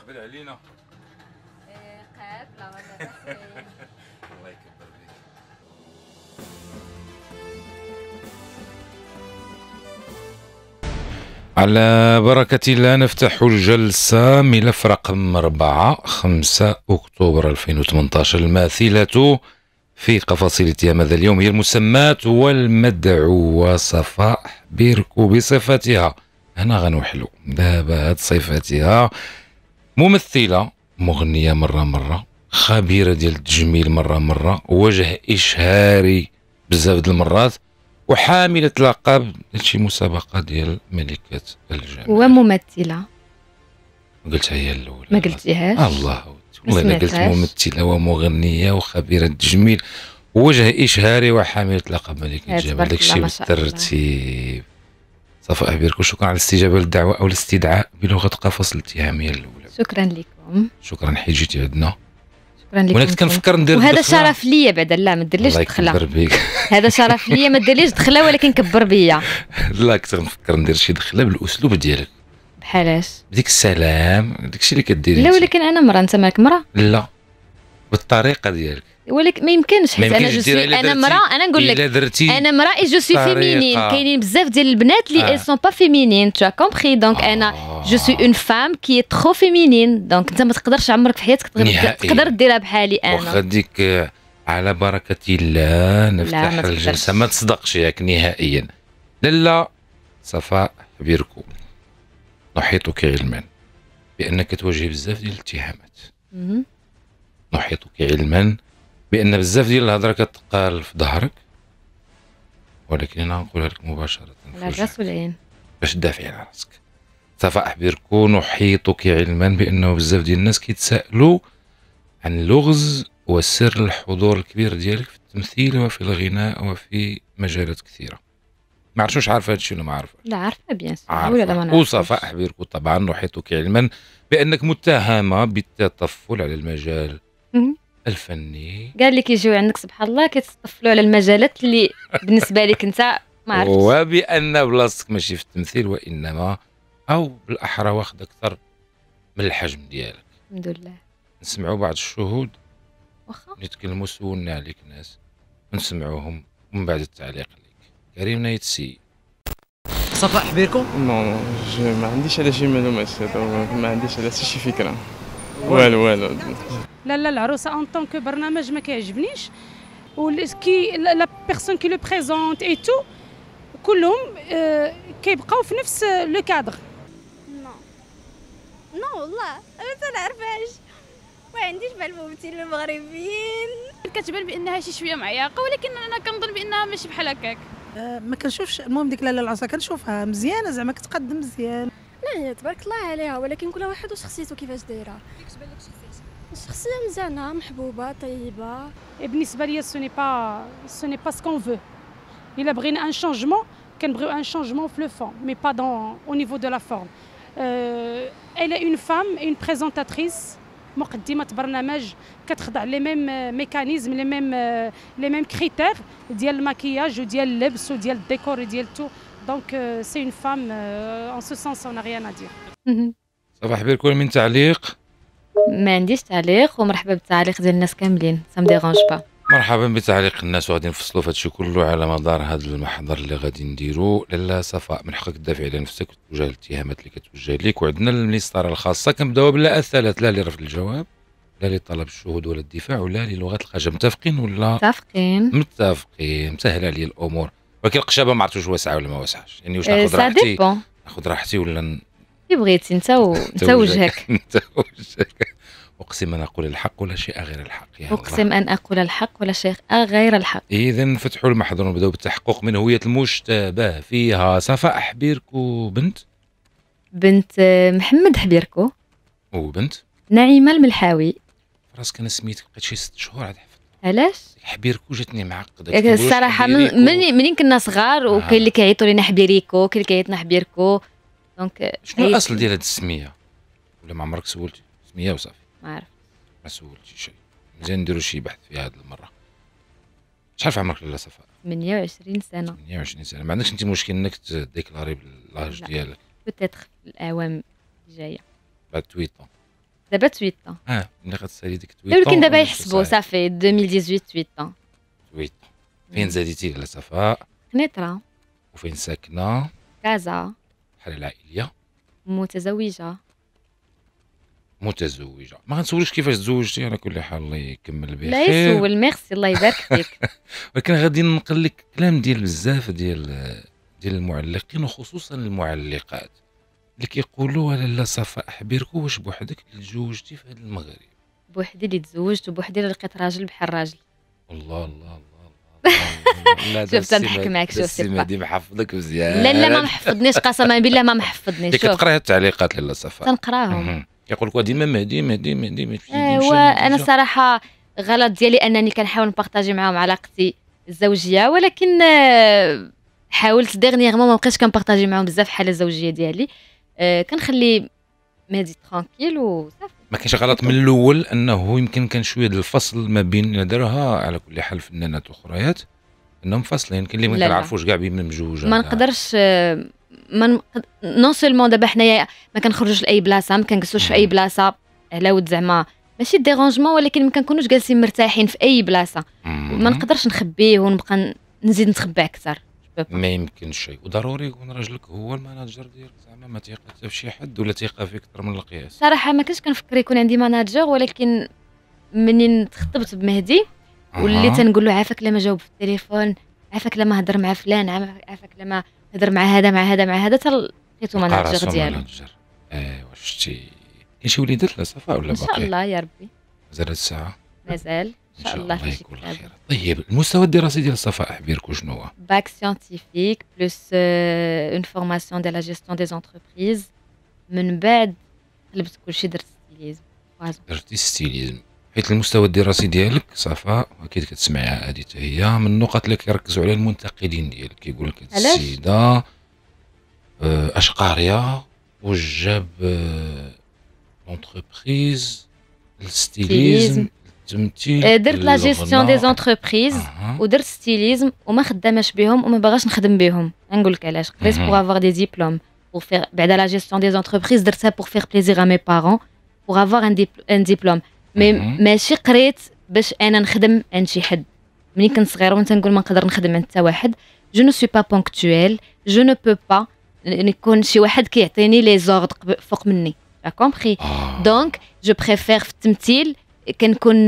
قبل علينا على بركة الله نفتح الجلسة ملف رقم 4 5 أكتوبر 2018 الماثلة في قفاصيل هذا اليوم هي المسمات والمدعوة صفاء بيركو بصفتها هنا غنوحلو دابا هاد صفاتها ممثلة مغنية مرة مرة خبيرة ديال التجميل مرة مرة وجه إشهاري بزاف د المرات وحاملة لقب هادشي مسابقة ديال ملكة الجمال وممثلة قلتها هي الأولى ما قلتيهاش الله والله الا قلت ممثله ومغنيه وخبيره تجميل وجه اشهاري وحامله لقب ملك الجمال الشيء بالترتيب صفاء بيرك وشكرا على الاستجابه للدعوه او الاستدعاء بلغه قفص الاتهاميه الاولى شكرا لكم شكرا حيت جيتي عندنا شكرا لك كنت كنفكر ندير وهذا شرف ليا بعدا لا ما ديرليش دخله هذا شرف ليا ما ديرليش دخله ولكن كبر بيا لا كنت كنفكر ندير شي دخله بالاسلوب ديالك بحالاش ديك السلام داكشي اللي كديري لا ولكن انا مرا انت مالك مرا لا بالطريقه ديالك ولكن ما يمكنش حيت انا جو سوي انا مرا انا نقول لك انا مرا اي جو سوي فيمينين كاينين بزاف ديال البنات اللي اي سون با فيمينين تو كومبري دونك انا جو سوي اون فام كي ترو فيمينين دونك انت ما تقدرش عمرك في حياتك تقدر ديرها بحالي انا واخا ديك آه، على بركه الله نفتح الجلسه ما تصدقش ياك نهائيا لا لا صفاء حبيركم نحيطك علما بانك تواجه بزاف ديال الاتهامات نحيطك علما بان بزاف ديال الهضره كتقال في ظهرك ولكن انا غنقولها لك مباشره على الراس والعين باش تدافعي على راسك سوف اخبرك نحيطك علما بانه بزاف ديال الناس كيتسائلوا عن اللغز وسر الحضور الكبير ديالك في التمثيل وفي الغناء وفي مجالات كثيره ما عرفش عارفه هادشي ولا ما عارفه؟ لا عارفه بيان عارفه وصفاء حبيرك طبعا نحيطك علما بانك متهمه بالتطفل على المجال الفني قال لك يجيو عندك سبحان الله كيتطفلوا على المجالات اللي بالنسبه لك انت ما عرفتش وبان بلاصتك ماشي في التمثيل وانما او بالاحرى واخد اكثر من الحجم ديالك الحمد لله نسمعوا بعض الشهود واخا نتكلموا سولنا عليك ناس نسمعوهم ومن بعد التعليق كريم نايت سي صفاء حبيركم؟ نو نو ما عنديش على شي معلومات ما عنديش على شي فكره والو والو لا لا العروسه اون طون كو برنامج ما كيعجبنيش كي لا بيرسون كي لو بريزونت اي تو كلهم آه، كيبقاو في نفس لو آه، كادر نو نو والله انا ما نعرفهاش ما عنديش مع الممثلين المغربيين كتبان بانها شي شويه معيقه ولكن انا كنظن بانها ماشي بحال هكاك آه، ما كنشوفش المهم ديك لاله العصا كنشوفها مزيانه زعما كتقدم مزيان لا هي تبارك الله عليها ولكن كل واحد وشخصيته كيفاش دايره كيفاش بان لك مزيانة محبوبة طيبة بالنسبة ليا سوني با سوني با سكون فو إلا بغينا ان شونجمون كنبغيو ان شونجمون في لو فون مي با دون او نيفو دو لا فورم elle est une femme, une présentatrice, مقدمه برنامج كتخضع لي ميم ميكانيزم لي ميم لي ميم كريتير ديال الماكياج وديال اللبس وديال الديكور وديال تو دونك سي اون فام اون سو سونس اون ريان ا دير صباح الخير كل من تعليق ما عنديش تعليق ومرحبا بالتعليق ديال الناس كاملين سام ديغونج با مرحبا بتعليق الناس وغادي نفصلوا في هادشي كله على مدار هذا المحضر اللي غادي نديرو لالا صفاء من حقك تدافع على نفسك وتوجه الاتهامات اللي كتوجه ليك وعندنا المسطره الخاصه كنبداو بلا الثلاث لا لرفض الجواب لا لطلب الشهود ولا الدفاع ولا للغه الخجل متفقين ولا متفقين متفقين مسهله عليا الامور ولكن القشابه ما واش واسعه ولا ما واسعهش يعني واش euh, ناخذ راحتي ناخذ راحتي ولا كي بغيتي انت انت وجهك انت وجهك أقسم أن أقول الحق ولا شيء غير الحق يعني أقسم أن أقول الحق ولا شيء غير الحق إذا فتحوا المحضر وبدأوا بالتحقق من هوية المشتبه فيها صفاء حبيركو بنت بنت محمد حبيركو وبنت نعيمة الملحاوي راسك أنا سميتك بقيت شي ست شهور عاد علاش حبيركو جاتني معقده الصراحه من مني كنا صغار آه. وكاين اللي كيعيطوا لينا حبيريكو كاين اللي كيعيطنا حبيركو دونك شنو الاصل ديال هذه السميه ولا ما عمرك سولتي سميه وصافي ما اعرف مسؤول شي شيء زين نديروا شي بحث في هذه المره شحال في عمرك لاله صفاء 28 سنه 28 سنه ما عندكش انت مشكل انك تديكلاري باللاج ديالك بوتيتر في الاعوام الجايه بعد 8 دابا 8 اه ملي غتسالي ديك 8 ولكن دابا يحسبوا صافي 2018 8 8 فين زاديتي لاله صفاء قنيطره وفين ساكنه كازا الحاله العائليه متزوجه متزوجه ما غنسولوش كيفاش تزوجتي على كل حال الله يكمل بخير لا يسول ميرسي الله يبارك فيك ولكن غادي ننقل لك كلام ديال بزاف ديال ديال المعلقين وخصوصا المعلقات اللي كيقولوا لا صفاء حبيرك واش بوحدك اللي تزوجتي في هذا المغرب بوحدي اللي تزوجت وبوحدي اللي لقيت راجل بحال راجل الله الله الله شوف نضحك معك شوف سي مهدي محفظك مزيان لا لا ما محفظنيش قسما بالله ما محفظنيش شوف كتقرا التعليقات لاله صفاء تنقراهم كيقول لك ديما مهدي مهدي مهدي مهدي ايوا انا الصراحه غلط ديالي انني كنحاول نبارطاجي معاهم علاقتي الزوجيه ولكن آه، حاولت ديغنييغمون ما بقيتش كنبارطاجي معاهم بزاف الحاله الزوجيه ديالي آه، كنخلي مهدي ترانكيل وصافي ما كانش غلط من الاول انه يمكن كان شويه الفصل ما بين درها على كل حال فنانات اخريات انهم فاصلين كاين اللي ما كنعرفوش كاع بين مجوج ما نقدرش آه، ما نون سولمون دابا حنايا ما كنخرجوش لاي بلاصه ما كنجلسوش في اي بلاصه على ود زعما ماشي ديرونجمون ولكن ما كنكونوش جالسين مرتاحين في اي بلاصه ما نقدرش نخبيه ونبقى نزيد نتخبى اكثر ما يمكنش شيء وضروري يكون راجلك هو المانجر ديالك زعما ما تيقى حتى في شي حد ولا تيقى فيك اكثر من القياس صراحه ما كنتش كنفكر يكون عندي مانجر ولكن منين تخطبت بمهدي واللي تنقول له عافاك لما جاوب في التليفون عافاك لما هضر مع فلان عافاك لما هضر مع هذا مع هذا مع هذا حتى لقيتو مانجر ديالو مناجر ايوا شتي كاين شي وليدات لا صفاء ولا باقي ان شاء الله يا ربي مازال هاد الساعه مازال ان شاء الله في شي كتاب طيب المستوى الدراسي ديال صفاء حبيركو شنو هو باك سيانتيفيك بلوس اون فورماسيون ديال لا جيستيون دي زونتربريز من بعد قلبت كلشي درت ستيليزم درتي ستيليزم حيت المستوى الدراسي ديالك صافا اكيد كتسمعها هذه حتى هي من النقط اللي كيركزوا عليها المنتقدين ديالك كيقول لك هاد السيده آه، اش قاريه واش جاب آه، لونتربريز الستيليزم التمثيل آه، درت لا جيستيون دي زونتربريز ودرت ستيليزم وما خداماش بهم وما باغاش نخدم بهم نقول لك علاش قريت بوغ افوار دي ديبلوم pour faire بعد لا جيستيون دي زونتربريز درتها بوغ فيغ بليزيغ ا مي بارون بوغ افوار ان ديبلوم مي ماشي قريت باش انا نخدم عند شي حد ملي كنت صغيره وانت نقول ما نقدر نخدم عند حتى واحد جو نو سوي با بونكتويل جو نو بو با نكون شي واحد كيعطيني لي زورد فوق مني كومبري دونك جو بريفير في التمثيل كنكون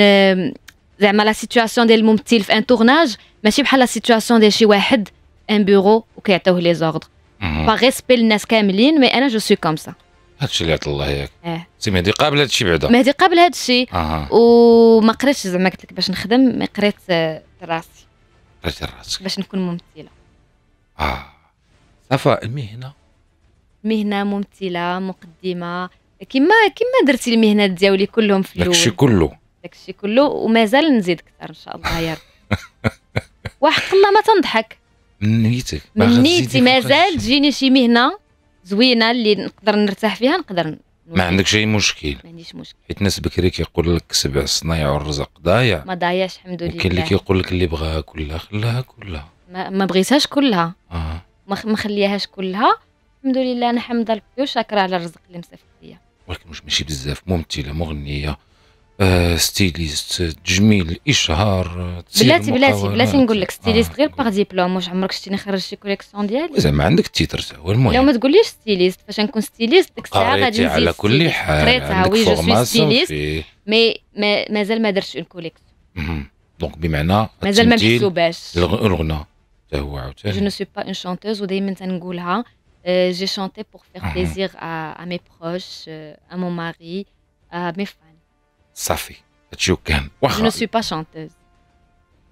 زعما لا سيتوياسيون ديال الممثل في ان تورناج ماشي بحال لا سيتوياسيون ديال شي واحد ان بيرو وكيعطيوه لي زورد با ريسبي للناس كاملين مي انا جو سوي كوم سا هادشي اللي عطى الله ياك اه سي مهدي قابل هادشي بعدا مهدي قابل هادشي اها وما قريتش زعما قلت لك باش نخدم قريت آه، راسي قريت راسك باش نكون ممثله اه صافا المهنه مهنه ممثله مقدمه كيما كيما درتي المهنه دياولي كلهم في الاول داكشي كله داكشي كله ومازال نزيد اكثر ان شاء الله يا رب وحق الله ما تنضحك من نيتك من نيتي مازال تجيني شي مهنه زوينه اللي نقدر نرتاح فيها نقدر ما عندكش اي مشكل ما عنديش مشكل حيت ناس بكري كيقول لك سبع صنايع والرزق ضايع ما ضايعش الحمد لله وكاين اللي كيقول لك اللي بغاها كلها خلاها كلها ما, ما بغيتهاش كلها اه ما خليهاش كلها الحمد لله انا حمد ربي وشاكره على الرزق اللي مصيفط ليا ولكن واش ماشي بزاف ممثله مغنيه آه، ستيليست تجميل اشهار بلاتي بلاتي بلاتي نقول لك ستيليست آه. غير باغ ديبلوم واش عمرك شتيني نخرج شي كوليكسيون ديالي زعما عندك التيتر تا هو المهم لو ما تقوليش ستيليست فاش نكون ستيليست ديك الساعه غادي نزيد على كل حال قريتها وي جو سوي ستيليست مي مازال ما درتش اون كوليكسيون دونك بمعنى مازال ما محسوباش الغنى حتى هو عاوتاني جو نو سوي با اون شونتوز ودائما تنقولها جي شونتي بور فيغ بليزيغ ا مي بروش ا مون ماري ا مي صافي هادشي كان واخا جو سوي با شانتيز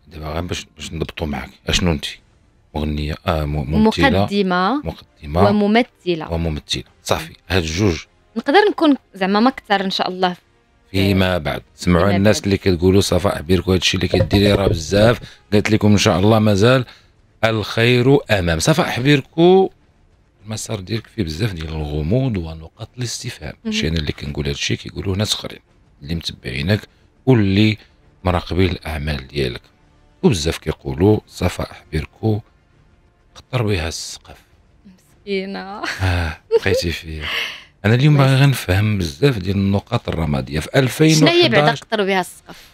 دابا غير باش باش نضبطوا معاك اشنو انت مغنيه آه ممثله مقدمه مقدمه وممثله وممثله صافي هاد الجوج نقدر نكون زعما ما كثر ان شاء الله فيما آه. بعد سمعوا الناس بعد. اللي كتقولوا صفاء بيركو هادشي اللي كديري راه بزاف قالت لكم ان شاء الله مازال الخير امام صفاء حبيركو المسار ديالك فيه بزاف ديال الغموض ونقاط الاستفهام ماشي انا اللي كنقول هادشي كيقولوه ناس اخرين اللي متبعينك واللي مراقبين الاعمال ديالك وبزاف كيقولوا صفاء حبيركو خطر بها السقف مسكينه اه بقيتي فيها انا اليوم باغي غنفهم بزاف ديال النقاط الرماديه في 2011 شنو هي بعدا قطر بها السقف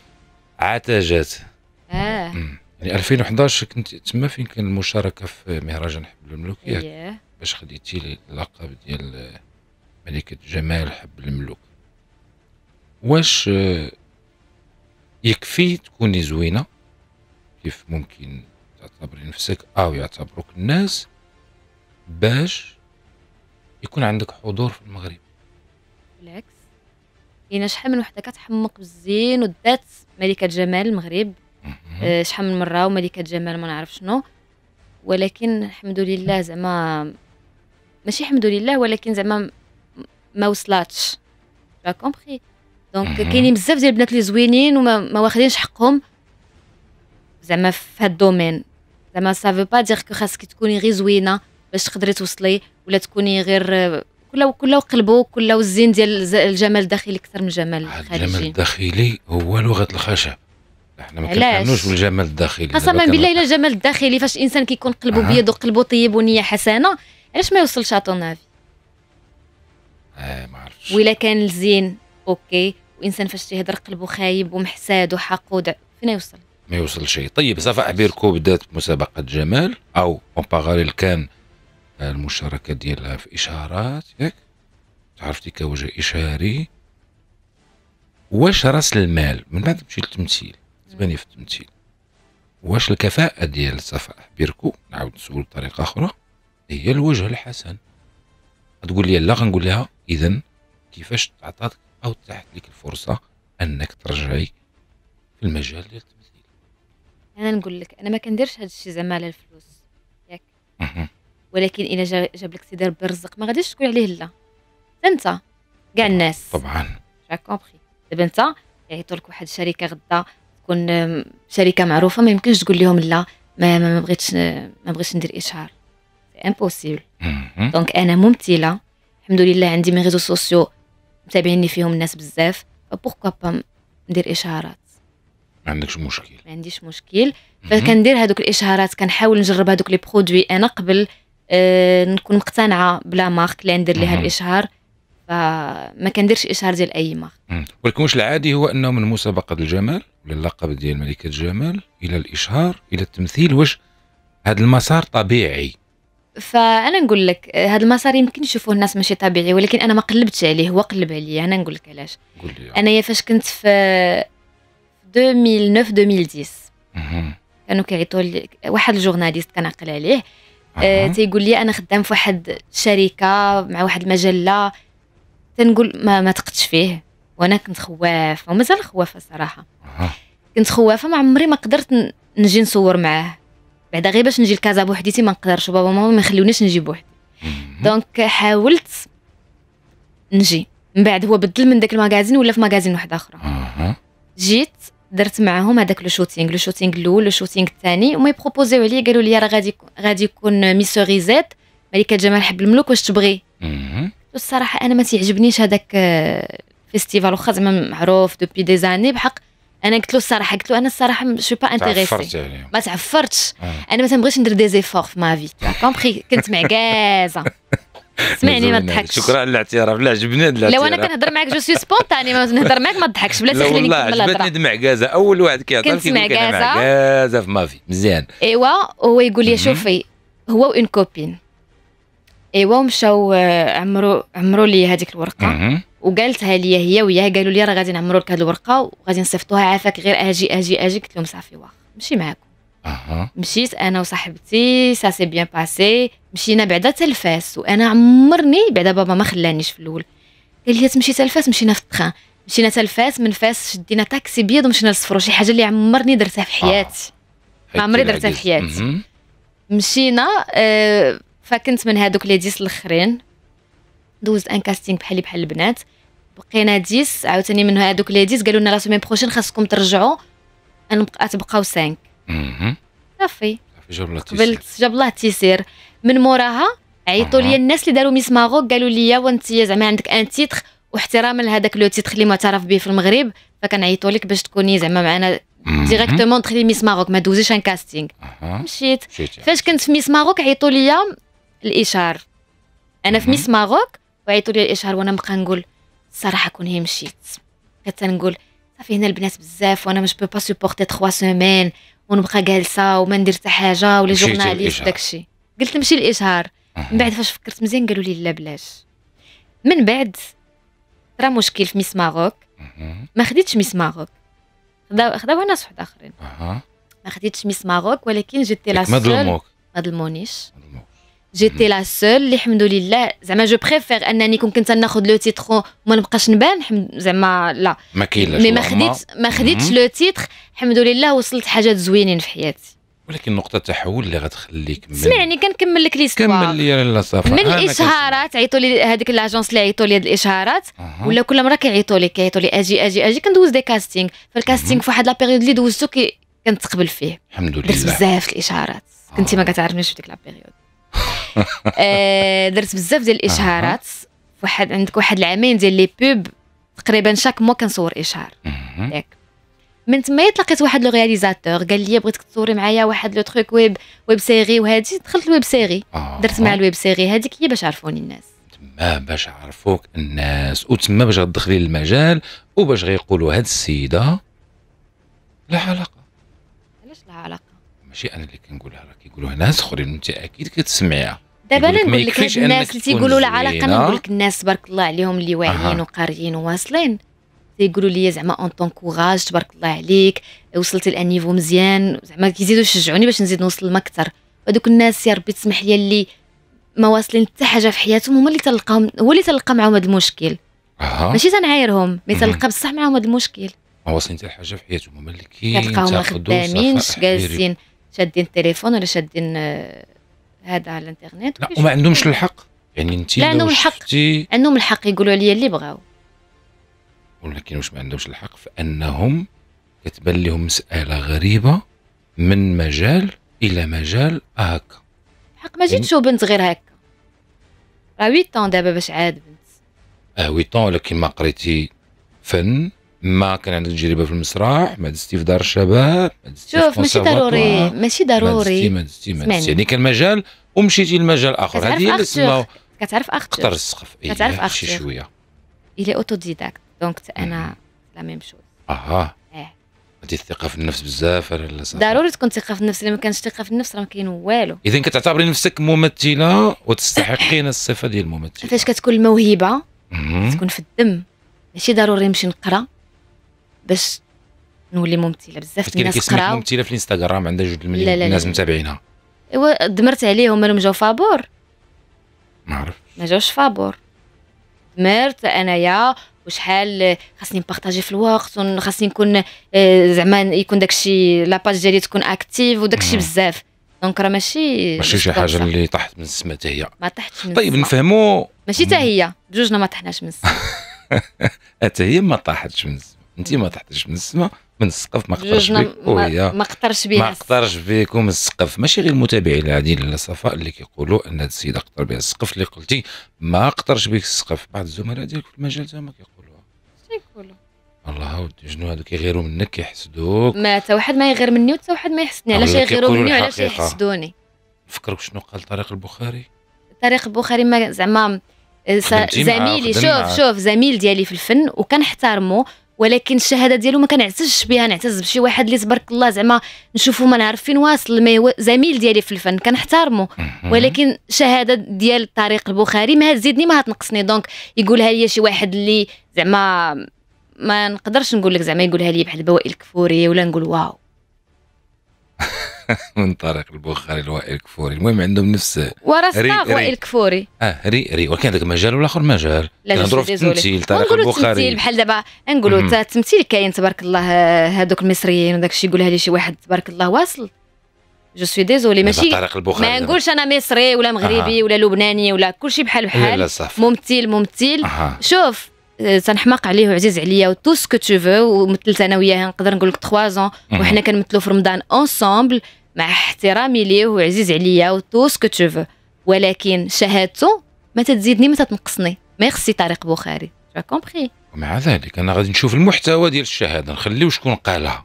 عتاجات اه يعني 2011 كنت تما فين كان المشاركه في مهرجان حب الملوك ياك إيه. باش خديتي اللقب ديال ملكه جمال حب الملوك واش يكفي تكوني زوينه كيف ممكن تعتبري نفسك او يعتبروك الناس باش يكون عندك حضور في المغرب بالعكس لان شحال من وحده كتحمق بالزين ودات ملكه جمال المغرب آه، شحال من مره وملكه جمال ما نعرف شنو ولكن الحمد لله زعما ماشي الحمد لله ولكن زعما ما وصلاتش لا كومبري دونك mhm. كاينين بزاف ديال البنات اللي زوينين وما واخدينش حقهم زعما في هاد الدومين زعما سافو با دير كو خاصك تكوني غير زوينه باش تقدري توصلي ولا تكوني غير كل كل قلبه كل الزين ديال الجمال الداخلي اكثر من الجمال الخارجي الجمال الداخلي هو لغه الخشب احنا ما كنفهموش بالجمال الداخلي قسما بالله الا الجمال الداخلي فاش الانسان كيكون قلبه آه. بيض وقلبه طيب ونيه حسنه علاش ما يوصلش اتون افي آه ما عرفتش ولا كان الزين اوكي وانسان فاش تيهضر قلبه خايب ومحساد وحقود فين يوصل ما يوصل شيء طيب صفاء بيركو بدات مسابقه جمال او اون باغاليل كان المشاركه ديالها في اشارات ياك تعرفتي كوجه اشاري واش راس المال من بعد تمشي للتمثيل تباني في التمثيل واش الكفاءه ديال صفاء بيركو نعاود نسول بطريقه اخرى هي الوجه الحسن تقول لي لا غنقول لها اذا كيفاش تعطاتك أو تتاحت لك الفرصة أنك ترجعي في المجال ديال التمثيل أنا نقول لك أنا ما كنديرش هذا الشيء زعما على الفلوس ياك ولكن إلا جاب لك سيدي ربي الرزق ما غاديش تقول عليه لا أنت كاع الناس طبعا جا كومبخي دابا أنت يعيطوا لك واحد الشركة غدا تكون شركة معروفة ما يمكنش تقول لهم لا ما ما بغيتش ما بغيتش ندير إشهار امبوسيبل دونك انا ممثله الحمد لله عندي مي ريزو سوسيو متابعيني فيهم الناس بزاف بوركوا با ندير اشهارات ما عندكش مشكل ما عنديش مشكل فكندير هذوك الاشهارات كنحاول نجرب هذوك لي برودوي انا قبل أه نكون مقتنعه بلا مارك اللي ندير ليها الاشهار فما كنديرش اشهار ديال اي مارك ولكن واش العادي هو انه من مسابقه الجمال للقب ديال ملكه الجمال الى الاشهار الى التمثيل واش هذا المسار طبيعي فانا نقول لك هذا المسار يمكن يشوفوه الناس ماشي طبيعي ولكن انا ما قلبتش عليه هو قلب عليا انا نقول لك علاش انايا فاش كنت في 2009 2010 كانوا كيعيطوا لي واحد الجورناليست كنعقل عليه آه تيقول لي انا خدام في واحد شركه مع واحد المجله تنقول ما ما تقتش فيه وانا كنت خوافه ومازال خوافه صراحه كنت خوافه ما عمري ما قدرت نجي نصور معاه بعدا غير باش نجي لكازا بوحديتي ما نقدرش بابا ماما ما يخلونيش نجي بوحدي دونك حاولت نجي من بعد هو بدل من داك المغازين ولا في مغازين واحد اخرى جيت درت معاهم هذاك لو شوتينغ لو شوتينغ الاول لو شوتينغ الثاني وما يبروبوزيو عليا قالوا لي راه غادي غادي يكون ميسوريزيت ملكه جمال حب الملوك واش تبغي والصراحه انا ما تيعجبنيش هذاك فيستيفال آه، واخا زعما معروف دوبي دي زاني بحق انا قلت له الصراحه قلت له انا الصراحه شو با انتريسي ما تعفرتش آه. انا ما تنبغيش ندير دي زيفور في ما في كومبري كنت معكازه سمعني ما تضحكش شكرا على الاعتراف لا عجبني الاعتراف لو انا كنهضر معاك جو سوي سبونتاني نهضر معاك ما تضحكش بلا تخليني والله عجبتني دمع اول واحد كيهضر كنت معكازه معكازه في مافي مزيان ايوا هو يقول لي شوفي هو اون كوبين ايوا ومشاو آه، عمرو عمرو لي هذيك الورقه وقالتها لي هي وياها قالوا لي راه غادي نعمروا لك هذه الورقه وغادي نصيفطوها عافاك غير اجي اجي اجي قلت لهم صافي واخا نمشي معاكم اها مشيت انا وصاحبتي سا سي بيان باسي مشينا بعدا تلفاس وانا عمرني بعدا بابا ما خلانيش في الاول قال لي تمشي تلفاس مشينا في التخان مشينا تلفاس من فاس شدينا طاكسي بيض ومشينا للصفرو شي حاجه اللي عمرني درتها في آه. حياتي ما عمري درتها في حياتي مشينا آه فكنت من هادوك لي ديس الاخرين دوزت ان كاستينغ بحالي بحال البنات بقينا ديس عاوتاني من هادوك لي ديس قالوا لنا لا سومين بروشين خاصكم ترجعوا بقى تبقاو 5 صافي جاب الله التيسير قبلت جاب الله التيسير من موراها عيطوا لي الناس اللي داروا ميس ماغوك قالوا لي وانت زعما عندك ان تيتر واحتراما لهذاك لو تيتر اللي معترف به في المغرب فكنعيطوا لك باش تكوني زعما معنا ديريكتومون دخلي ميس ماغوك ما دوزيش ان كاستينغ مشيت فاش كنت في ميس ماغوك عيطوا لي الاشار انا في ميس ماغوك وعيطوا لي الاشهار وانا بقى نقول الصراحه كون هي مشيت بقيت نقول صافي هنا البنات بزاف وانا مش با سوبورتي 3 سيمين ونبقى جالسه وما ندير حتى حاجه ولا جورناليست داكشي قلت نمشي الاشهار من بعد فاش فكرت مزيان قالوا لي لا بلاش من بعد راه مشكل في ميس ماروك ما خديتش ميس ماروك خداو ناس واحد اخرين ما خديتش ميس ماروك ولكن جيتي لا ما ظلموك ما ظلمونيش جيتي لا سول الحمد لله زعما جو بريفير انني كون كنت ناخذ لو تيتر وما نبقاش نبان زعما لا ما كاينش مي ما خديت ما خديتش لو تيتر الحمد لله وصلت حاجات زوينين في حياتي ولكن نقطة تحول اللي غتخليك سمعني كنكمل لك ليستوار كمل لي لا صافي من الاشهارات عيطوا لي هذيك لاجونس اللي عيطوا لي الاشهارات أه. ولا كل مره كيعيطوا لي كيعيطوا لي اجي اجي اجي كندوز دي كاستينغ فالكاستينغ في واحد لا بيريود اللي دوزتو كنتقبل فيه الحمد لله درت بزاف الاشهارات كنتي ما كتعرفنيش في ديك لا بيريود آه، درت بزاف ديال الاشهارات واحد عندك واحد العامين ديال لي بوب تقريبا شاك مو كنصور اشهار ياك من تما تلاقيت واحد لو رياليزاتور قال لي بغيتك تصوري معايا واحد لو تروك ويب ويب سيري وهادي دخلت الويب سيري درت مع الويب سيري هذيك هي باش عرفوني الناس تما باش عرفوك الناس وتما باش غتدخلي للمجال وباش غيقولوا هاد السيده لا علاقه علاش لا علاقه ماشي انا اللي كنقولها لك يقولوا هنا سخري انت اكيد كتسمعيها دابا انا نقول لك الناس اللي تيقولوا لها علاقه انا نقول لك الناس تبارك الله عليهم اللي واعيين وقاريين وواصلين تيقولوا لي زعما اون طون كوراج تبارك الله عليك وصلتي لانيفو مزيان زعما كيزيدوا يشجعوني باش نزيد نوصل لما اكثر هذوك الناس يا ربي تسمح لي اللي ما واصلين حتى حاجه في حياتهم هما اللي تلقاهم هو اللي تلقى معاهم هذا المشكل اها ماشي تنعايرهم مي تلقى بصح معاهم هذا المشكل ما واصلين حتى حاجه في حياتهم هما اللي كيتاخذوا تلقاهم خدامين جالسين شادين تليفون ولا شادين آه، هذا على الانترنت لا وما عندهمش الحق يعني انت لا عندهم الحق عندهم الحق يقولوا لي اللي بغاو ولكن واش ما عندهمش الحق في انهم كتبان لهم مساله غريبه من مجال الى مجال هكا الحق ما جيتش بنت غير هكا راه 8 دابا باش عاد بنت اه 8 ولكن ما قريتي فن ما كان عنده تجربه في المسرح ما دزتي في دار الشباب ما دزتي شوف ماشي ضروري ماشي ضروري ما دزتي ما دزتي يعني كان مجال ومشيتي لمجال اخر هذه هي اللي تسمى كتعرف اخ قطر السقف إيه، كتعرف اخ شي شويه الي اوتوديداكت دونك انا لا ميم شوز اها عندي إيه. الثقه في النفس بزاف ضروري تكون ثقه في النفس الا ما كانش ثقه في النفس راه ما كاين والو اذا كتعتبري نفسك ممثله وتستحقين الصفه ديال الممثله فاش كتكون الموهبه تكون في الدم ماشي ضروري نمشي نقرا باش نولي ممثله بزاف الناس قراو ممثله في الانستغرام عندها جوج الملايين الناس متابعينها ايوا دمرت عليهم مالهم جاو فابور ما عرف ما جاوش فابور دمرت انايا وشحال خاصني نبارطاجي في الوقت وخاصني نكون آه، زعما يكون داكشي لاباج ديالي تكون اكتيف وداكشي بزاف دونك راه ماشي ماشي شي حاجه اللي طاحت من السما حتى هي ما طاحتش من طيب نفهموا ماشي حتى هي بجوجنا ما طحناش من السما حتى هي ما طاحتش من السما انت ما تحتاجش من السماء من السقف ما قطرش بك وهي ما قطرش بها ما قطرش بك ومن السقف ماشي غير المتابعين العاديين لاله صفاء اللي كيقولوا ان هذه السيده قطر بها السقف اللي قلتي ما قطرش بك السقف بعض الزملاء ديالك في المجال تما كيقولوها كيقولوا الله ودي شنو هادو كيغيروا منك كيحسدوك ما حتى واحد ما يغير مني وحتى واحد ما يحسدني علاش يغيروا مني وعلاش يحسدوني فكرك شنو قال طريق البخاري طريق البخاري ما زعما آه، زميلي شوف شوف زميل ديالي في الفن وكنحتارمو ولكن الشهاده ديالو ما كنعتزش بها نعتز بشي واحد اللي تبارك الله زعما نشوفو ما نعرف فين واصل ما زميل ديالي في الفن كنحتارمو ولكن شهاده ديال طريق البخاري ما هتزيدني ما هتنقصني دونك يقولها لي شي واحد اللي زعما ما نقدرش نقول لك زعما يقولها لي بحال بوائل الكفوري ولا نقول واو من طارق البخاري لوائل الكفوري المهم عندهم نفس ورثناه وائل الكفوري اه ري ري ولكن هذاك مجال والاخر مجال نهضروا في التمثيل طارق البخاري التمثيل بحال دابا نقولوا التمثيل كاين تبارك الله آه، هذوك المصريين وداك الشيء يقولها لي شي واحد تبارك الله واصل جو سوي ديزولي ماشي ما نقولش انا مصري ولا مغربي أه. ولا لبناني ولا كل شيء بحال بحال ممثل ممثل أه. شوف تنحماق عليه وعزيز عليا وتو سكو تو فو ومثلت انا وياه نقدر نقول لك 3 زون وحنا كنمثلوا في رمضان اونسومبل مع احترامي ليه وعزيز عليا وتو سكو تو فو ولكن شهادته ما تتزيدني ما تتنقصني ميرسي طارق بخاري كومبري ومع ذلك انا غادي نشوف المحتوى ديال الشهاده نخليو شكون قالها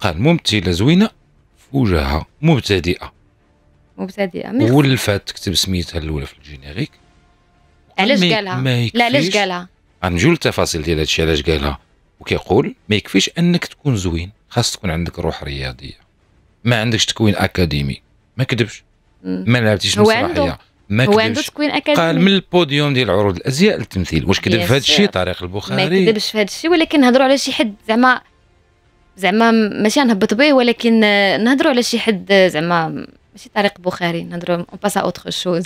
قال ممثله زوينه في وجهها مبتدئه مبتدئه ولفات تكتب سميتها الاولى في الجينيريك علاش قالها لا علاش قالها غنجيو للتفاصيل ديال هادشي علاش قالها وكيقول ما يكفيش انك تكون زوين خاص تكون عندك روح رياضيه ما عندكش تكوين اكاديمي ما كذبش ما لعبتيش مسرحيه ما هو عنده تكوين اكاديمي قال من البوديوم ديال عروض الازياء للتمثيل واش كذب في هذا الشيء طريق البخاري ما كذبش في هذا الشيء ولكن نهضروا على شي حد زعما زعما ماشي نهبط به ولكن نهضروا على شي حد زعما ماشي طريق بخاري نهضروا اون باس اوتر شوز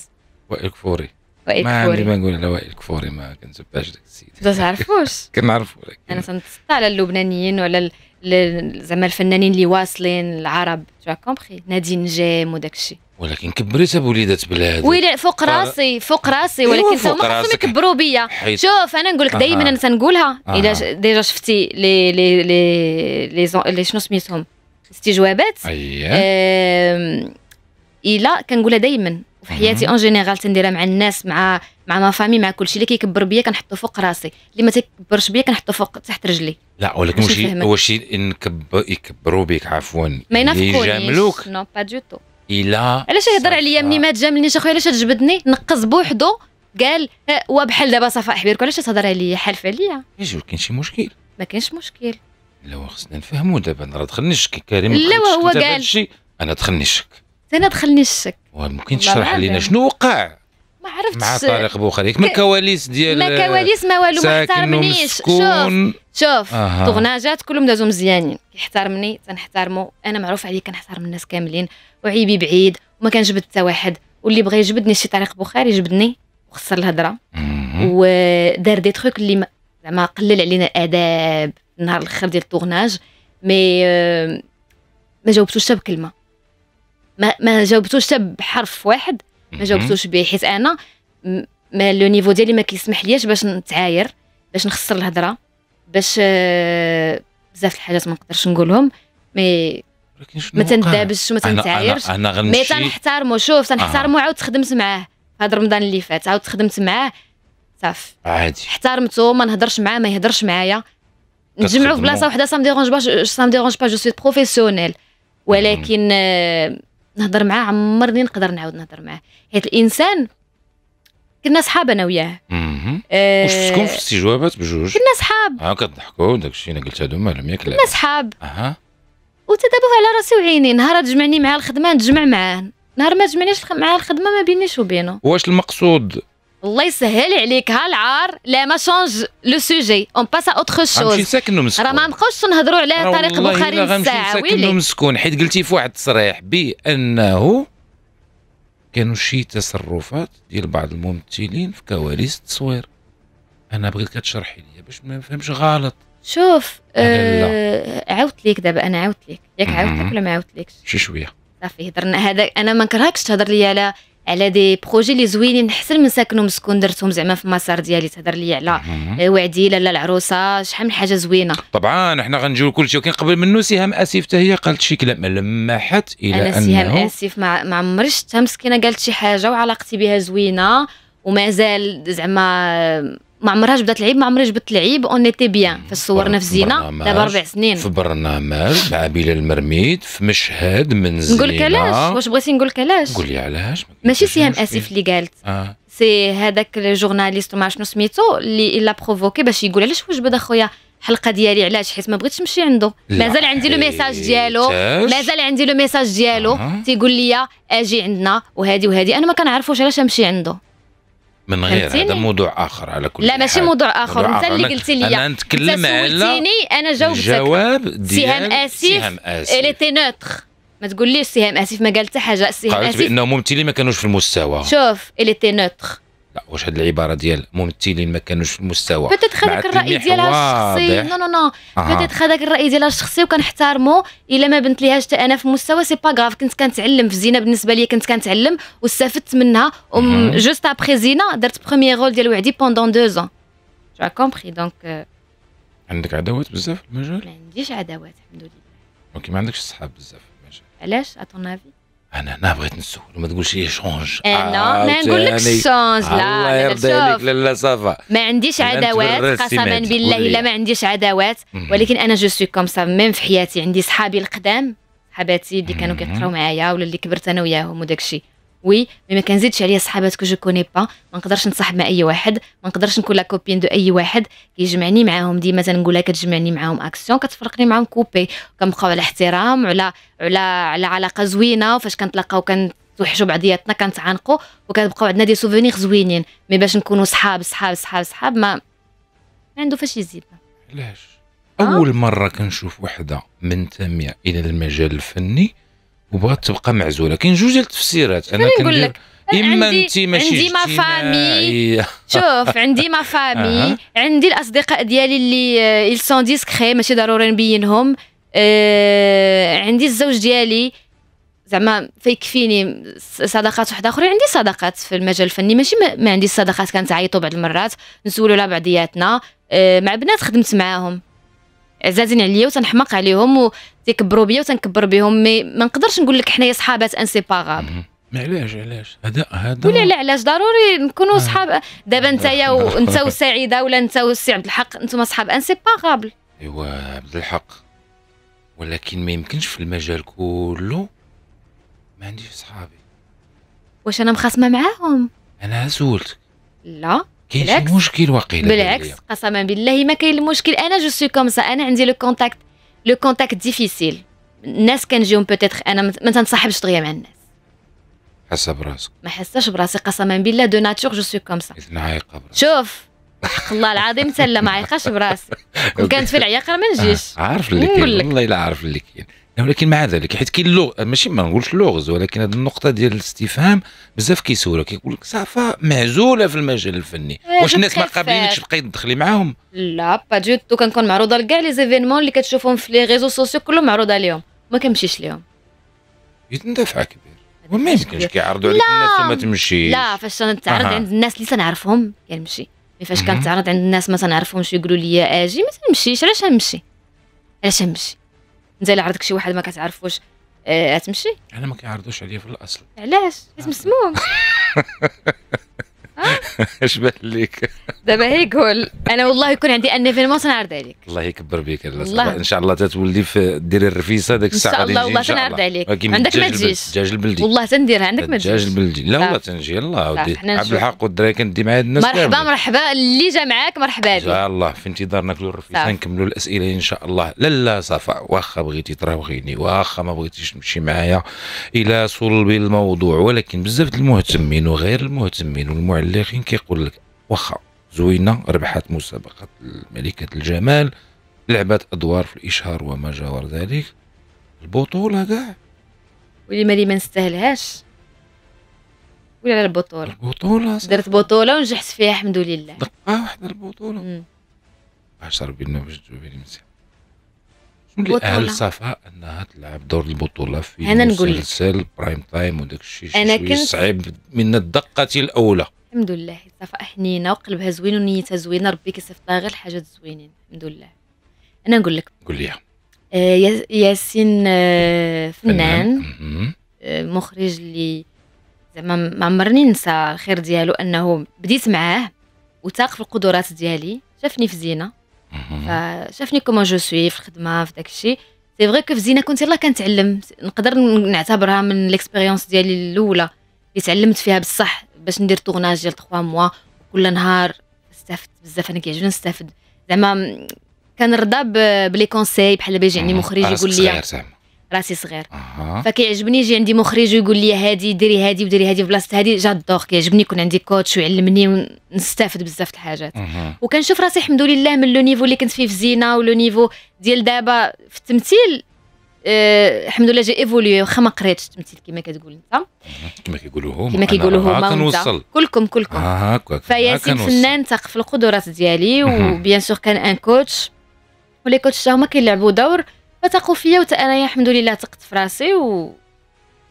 وائل كفوري ما عندي ما نقول على وائل كفوري ما كنتبعش داك السيد ما تعرفوش كنعرفو انا تنتصطى على اللبنانيين وعلى زعما الفنانين اللي واصلين العرب تو كومبري نادي نجام وداك الشيء ولكن كبرتها بوليدات بلاد ويلي فوق آه. راسي فوق راسي إيه، ولكن هما خصهم يكبروا بيا شوف انا نقول لك دائما انا تنقولها الا ديجا شفتي لي لي لي لي, لي شنو سميتهم استجوابات اييه الا كنقولها دائما وفي حياتي اون جينيرال تنديرها مع الناس مع مع ما فامي مع كل شيء اللي كيكبر بيا كنحطو فوق راسي اللي ما تيكبرش بيا كنحطو فوق تحت رجلي لا ولكن واش واش نكبر يكبروا بك عفوا ما ينافقونيش نو با دو تو الا علاش يهضر عليا مني ما تجاملنيش اخويا علاش تجبدني نقص بوحدو قال وبحال دابا صفاء حبيرك علاش تهضر عليا حالف عليا يجي كاين شي مشكل ما كاينش مشكل لا خصنا نفهموا دابا راه دخلني الشك كريم لا هو قال انا دخلني الشك انا دخلني الشك ممكن تشرح لنا شنو وقع ما عرفتش مع طارق بوخاري من الكواليس ديال ما كواليس ما والو ما احترمنيش شوف شوف آه. طغناجات كلهم دازو مزيانين كيحترمني تنحترمو انا معروف عليه كنحترم الناس كاملين وعيبي بعيد وما كنجبد حتى واحد واللي بغى يجبدني شي طارق بوخاري جبدني وخسر الهضره ودار دي تخوك اللي ما زعما قلل علينا الاداب النهار الاخر ديال الطغناج مي آه، ما جاوبتوش حتى بكلمه ما, ما جاوبتوش حتى بحرف واحد ما جاوبتوش به حيت انا ما لو نيفو ديالي ما كيسمح ليش باش نتعاير باش نخسر الهضره باش آه، بزاف الحاجات ما نقدرش نقولهم مي ما تندابش وما تنتعايرش مي تنحتارمو شوف تنحتارمو آه. عاود تخدمت معاه هذا رمضان اللي فات عاود تخدمت معاه صافي عادي احترمته ما نهضرش معاه ما يهضرش معايا نجمعو في بلاصه وحده سام ديرونج با سام ديرونج با جو سوي بروفيسيونيل ولكن آه، نهضر معاه عمرني نقدر نعاود نهضر معاه حيت الانسان كنا صحاب انا وياه آه وشفتكم في الاستجوابات بجوج كنا صحاب اه كضحكوا وداك الشيء انا قلت هذوما لم ياك كنا صحاب اها وتدابوه على راسي وعيني نهار تجمعني مع الخدمه نتجمع معاه نهار ما تجمعنيش معاه الخدمه ما بينيش وبينه واش المقصود الله يسهل عليك هالعار لا ما شونج لو سوجي اون باس اوتر شوز راه ما نبقاوش نهضروا على طريق بخاري الساعه ويلي ساكن مسكون حيت قلتي في واحد التصريح بانه كانوا شي تصرفات ديال بعض الممثلين في كواليس التصوير انا بغيتك تشرحي لي باش ما نفهمش غلط شوف أه عاودت ليك دابا انا عاودت ليك ياك عاودت لك ولا ما عاودت ليكش شي شويه صافي هضرنا هذا انا ما نكرهكش تهضر لي على على دي بروجي اللي زوينين نحسن من ساكنهم مسكون درتهم زعما في المسار ديالي تهضر لي على آه، وعدي لا العروسه شحال من حاجه زوينه طبعا حنا غنجيو كل شيء ولكن قبل منه سهام اسف حتى هي قالت شي كلام لمحت الى انا سهام اسف ما عمرش شفتها مسكينه قالت شي حاجه وعلاقتي بها زوينه ومازال زعما ما عمرها جبدت العيب ما عمرها جبت العيب اون ايتي بيان في الصور في زينه دابا ربع سنين في برنامج مع بلال المرميد في مشهد من زينه نقول لك علاش واش بغيتي نقول لك علاش قولي علاش ماشي سهام اسف اللي قالت آه. سي هذاك الجورناليست ما شنو سميتو اللي الا بروفوكي باش يقول علاش واش بدا خويا الحلقه ديالي علاش حيت ما بغيتش نمشي عنده مازال عندي لو ميساج ديالو مازال عندي لو ميساج ديالو آه. تيقول لي آه، اجي عندنا وهادي وهادي انا ما كنعرفوش علاش نمشي عنده من غير هذا موضوع اخر على كل لا ماشي موضوع اخر انت اللي قلت لي انا نتكلم على انا جاوبتك جواب سهام اسيف اللي تي نوتر ما تقوليش سهام اسيف ما قال حتى حاجه سهام اسيف بانه ممثلين ما كانوش في المستوى شوف اللي تي نوتر واش هاد العباره ديال ممثلين ما كانوش في المستوى بدات هذاك الراي ديالها الشخصي نو نو نو بدات هذاك الراي ديالها الشخصي وكنحتارمو الا ما بنت ليهاش حتى انا في المستوى سي با غاف كنت كنتعلم في زينه بالنسبه ليا كنت كنتعلم واستفدت منها جوست ابخي زينه درت بروميير رول ديال وعدي بوندون دو زون تو كومبري دونك عندك عداوات بزاف في المجال؟ ما عنديش عداوات الحمد لله اوكي ما عندكش صحاب بزاف في المجال علاش اتون افي انا بغيت نسول وما تقولش لي شونج انا ما نقولكش شونج يعني لا الله يرضي لا صافا ما عنديش عداوات قسما بالله لا ما عنديش عداوات ولكن انا جو سوي كوم سا ميم في حياتي عندي صحابي القدام حباتي اللي كانوا كيقراو معايا ولا اللي كبرت انا وياهم وداك الشيء وي مي ما كنزيدش عليا صحابات كو جو كوني با ما نقدرش نصاحب مع اي واحد ما نقدرش نكون لا كوبين دو اي واحد كيجمعني معاهم ديما تنقولها كتجمعني معاهم اكسيون كتفرقني معاهم كوبي كنبقاو على احترام على على على علاقه زوينه وفاش كنتلاقاو كنت بعضياتنا كنتعانقوا وكتبقاو عندنا دي سوفونيغ زوينين مي باش نكونوا صحاب صحاب صحاب صحاب ما ما عنده فاش يزيد علاش اول مره كنشوف وحده منتميه الى المجال الفني وبغات تبقى معزوله كاين جوج ديال التفسيرات انا كنقول لك اما انت ماشي عندي ما فامي أيوة. شوف عندي ما فامي عندي الاصدقاء ديالي اللي ايل سون ديسكري ماشي ضروري نبينهم آه عندي الزوج ديالي زعما فيكفيني صداقات وحده اخرى عندي صداقات في المجال الفني ماشي ما, ما عندي صداقات عيطوا بعض المرات نسولوا على بعضياتنا آه مع بنات خدمت معاهم عزازين عليا وتنحماق عليهم وتيكبروا بيا وتنكبر بهم مي ما نقدرش نقول لك حنايا صحابات سي باغاب علاش علاش هذا هذا ولا لا علاش ضروري نكونوا آه. صحاب دابا آه. نتايا وانت وسعيده ولا انت وسي عبد الحق انتم صحاب باغاب ايوا عبد الحق ولكن ما يمكنش في المجال كله ما عنديش صحابي واش انا مخاصمه معاهم انا سولتك لا كاين شي مشكل واقيلا بالعكس قسما بالله ما كاين المشكل انا جو سو كوم سا انا عندي لو كونتاكت لو كونتاكت ديفيسيل الناس كنجيهم بوتيتر انا ما تنصاحبش دغيا مع الناس حاسه براسك ما حاساش براسي قسما بالله دو ناتور جو سو كوم سا عايقه براسك شوف حق الله العظيم تلا ما عيقاش براسي وكانت في العياقه ما نجيش عارف اللي كاين والله الا عارف اللي كاين ولكن مع ذلك حيت كاين اللغ ماشي ما نقولش اللغز ولكن هذه النقطه ديال الاستفهام بزاف كيسولوا كيقول لك صافا معزوله في المجال الفني واش الناس ما قابلينكش تبقاي تدخلي معاهم لا با دو تو كنكون معروضه لكاع لي زيفينمون اللي كتشوفهم في لي ريزو سوسيو كلهم معروضه ليهم ما كنمشيش ليهم يتندفع كبير وما يمكنش كيعرضوا عليك الناس وما تمشيش لا فاش تنتعرض عند الناس اللي تنعرفهم كنمشي مي فاش كنتعرض عند الناس ما تنعرفهمش يقولوا لي اجي ما تنمشيش علاش نمشي علاش نمشي انت الا عرضك شي واحد ما كتعرفوش آه، غتمشي انا ما كيعرضوش عليا في الاصل علاش حيت مسموم ايش بالك دابا هيك قول انا والله يكون عندي ان في الموسم عليك الله يكبر بيك الله ان شاء الله تتولدي في ديري الرفيسه هذيك الساعه ان شاء الله والله تنعرض عليك عندك آه. ما تجيش الدجاج البلدي والله تنديرها عندك ما تجيش الدجاج البلدي لا والله تنجي الله عبد الحق والدراري كندي معايا الناس مرحبا مرحبا اللي جا معاك مرحبا بك ان شاء الله في انتظار ناكلوا الرفيسه نكملوا الاسئله ان شاء الله لا لا صفاء واخا بغيتي تراوغيني واخا ما بغيتيش تمشي معايا الى صلب الموضوع ولكن بزاف المهتمين وغير المهتمين والمعلمين المبلغين كيقول لك واخا زوينه ربحت مسابقه ملكه الجمال لعبت ادوار في الاشهار وما جاور ذلك البطوله كاع واللي مالي ما نستاهلهاش ولا على البطوله البطوله صح. درت بطوله ونجحت فيها الحمد لله دقه واحده البطوله باش ربي ما باش تجاوبيني مزيان شنو اللي اهل صفاء انها تلعب دور البطوله في انا نقول مسلسل برايم تايم وداك الشيء شوية صعيب من الدقه الاولى الحمد لله صافا حنينه وقلبها زوين ونيتها زوينه ربي كيصيفط غير الحاجات زوينين الحمد لله انا نقول لك قول لي آه، ياسين آه، فنان آه، مخرج اللي زعما ما عمرني ننسى الخير ديالو انه بديت معاه وثاق في القدرات ديالي شافني في زينه فشافني كومون جو سوي في الخدمه في داك الشيء سي فغي كو في زينه كنت يلاه كنتعلم نقدر نعتبرها من ليكسبيريونس ديالي الاولى اللي تعلمت فيها بصح باش ندير طوغناج ديال 3 موا كل نهار استفدت بزاف انا كيعجبني نستافد زعما كنرضى بلي كونساي بحال دابا يجي عندي مخرج يقول لي راسي صغير آه. فكيعجبني يجي عندي مخرج ويقول لي هادي ديري هادي وديري هادي في بلاصه هادي جادوغ كيعجبني يكون عندي كوتش ويعلمني ونستافد بزاف الحاجات آه. وكنشوف راسي الحمد لله من لو نيفو اللي كنت فيه في زينه ولو نيفو ديال دابا في التمثيل آه، الحمد لله جا ايفولي واخا ما قريتش التمثيل كما كتقول انت كما كيقولوا هما كما كيقولوا هما كنوصل كلكم كلكم فيا آه، فياسين فنان ثق في القدرات ديالي وبيان سور كان ان كوتش ولي كوتش هما كيلعبوا دور فتقوا فيا وتا انايا الحمد لله ثقت في راسي و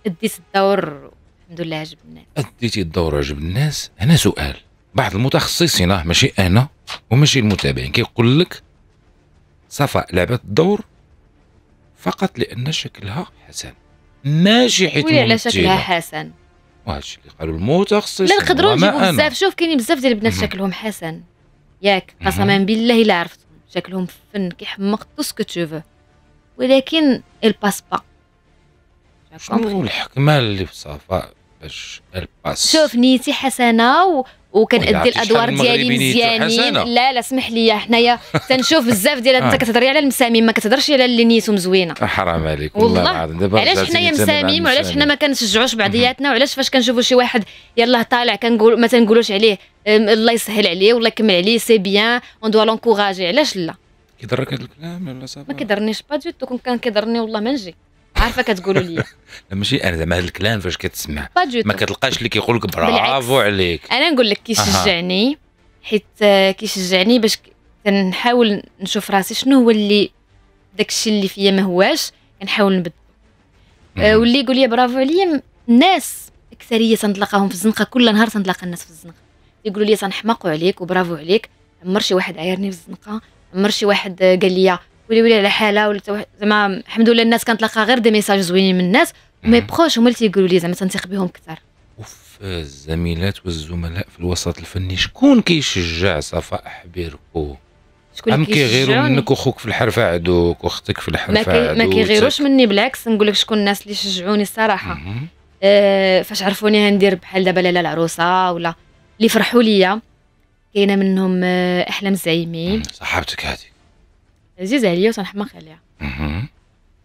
اديت الدور الحمد لله عجب الناس اديتي الدور عجب الناس هنا سؤال بعض المتخصصين اه، ماشي انا وماشي المتابعين كيقول لك صفاء لعبت الدور فقط لأن شكلها حسن ماشي حيت ولا على شكلها حسن وهادشي اللي قالوا المتخصص لا نقدروا نجيبو بزاف شوف كاينين بزاف ديال البنات شكلهم حسن ياك قسما بالله الا عرفتهم شكلهم فن كيحمق تو سكو تو ولكن الباس با شنو الحكمه اللي في صفاء باش الباس شوف نيتي حسنه و... وكان ادي إيه الادوار ديالي مزيانين لا لا اسمح لي حنايا تنشوف بزاف ديال انت آه. كتهضري على المساميم ما كتهضرش على اللي نيتو مزوينه حرام عليك والله العظيم دابا علاش حنايا مساميم وعلاش حنا ما كنشجعوش بعضياتنا وعلاش فاش كنشوفوا شي واحد يلاه طالع كنقول ما تنقولوش عليه الله يسهل عليه والله يكمل عليه سي بيان اون دو لونكوراجي علاش لا كيضرك هذا الكلام ولا صافي ما كيضرنيش با دو كون كان كيضرني والله ما نجي عارفه كتقولوا لي ماشي انا زعما هذا الكلام فاش كتسمع ما كتلقاش اللي كيقول لك برافو عليك انا نقول لك كيشجعني حيت آه، كيشجعني باش كنحاول نشوف راسي شنو هو اللي داكشي اللي فيا ما هواش كنحاول نبدلو آه، واللي يقول لي برافو عليا الناس اكثريه تنتلاقاهم في الزنقه كل نهار تنتلاقى الناس في الزنقه يقولوا لي تنحماقوا عليك وبرافو عليك عمر شي واحد عايرني في الزنقه عمر شي واحد آه، قال لي ولي ولي على حاله ولا زعما الحمد لله الناس كنتلقى غير دي ميساج زوينين من الناس مي بروش هما اللي تيقولوا لي زعما تنثق بهم كثر اوف الزميلات والزملاء في الوسط الفني شكون كيشجع صفاء حبيركو شكون ام كيغيروا منك وخوك في الحرفة عدوك واختك في الحرفة عدوك ما كيغيروش مني بالعكس نقول لك شكون الناس اللي شجعوني الصراحه أه فاش عرفوني غندير بحال دابا لاله العروسه ولا اللي فرحوا ليا كاينه منهم أه، احلام زعيمي صاحبتك هذه عزيزة عليا وتنحب ما نخليها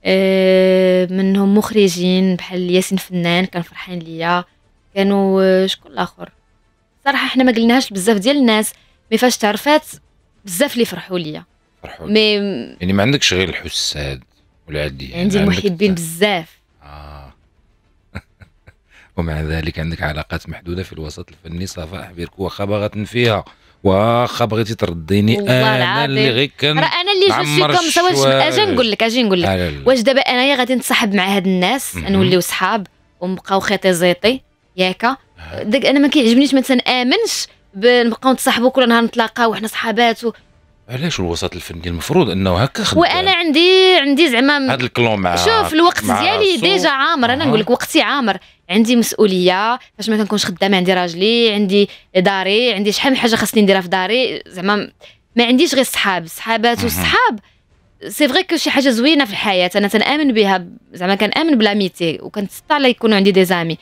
آه، منهم مخرجين بحال ياسين فنان كان فرحان ليا كانوا آه، شكون الاخر صراحه حنا ما قلناهاش بزاف ديال الناس مي فاش تعرفات بزاف اللي فرحوا ليا فرحوا مي يعني ما عندكش غير الحساد هاد ولا يعني عندي يعني المحبين بزاف آه. ومع ذلك عندك علاقات محدوده في الوسط الفني صفاء حبيرك وخا باغا تنفيها واخا بغيتي ترديني انا اللي غير كن راه انا اللي جو سوي اجي نقول لك اجي نقول لك واش دابا انايا غادي نتصاحب مع هاد الناس نوليو صحاب ونبقاو خيطي زيطي ياك آه. انا ما كيعجبنيش مثلا امنش نبقاو نتصاحبوا كل نهار نتلاقاو وحنا صحابات علاش الوسط الفني المفروض انه هكا خدام وانا عندي عندي زعما هذا الكلون مع شوف الوقت ديالي ديجا عامر انا نقول لك وقتي عامر عندي مسؤوليه فاش ما كنكونش خدامه عندي راجلي عندي داري عندي شحال من حاجه خاصني نديرها في داري زعما ما عنديش غير صحاب صحابات والصحاب سي فري كو شي حاجه زوينه في الحياه انا تنامن بها زعما كنامن بلاميتي وكنتسطى لا يكونوا عندي دي زامي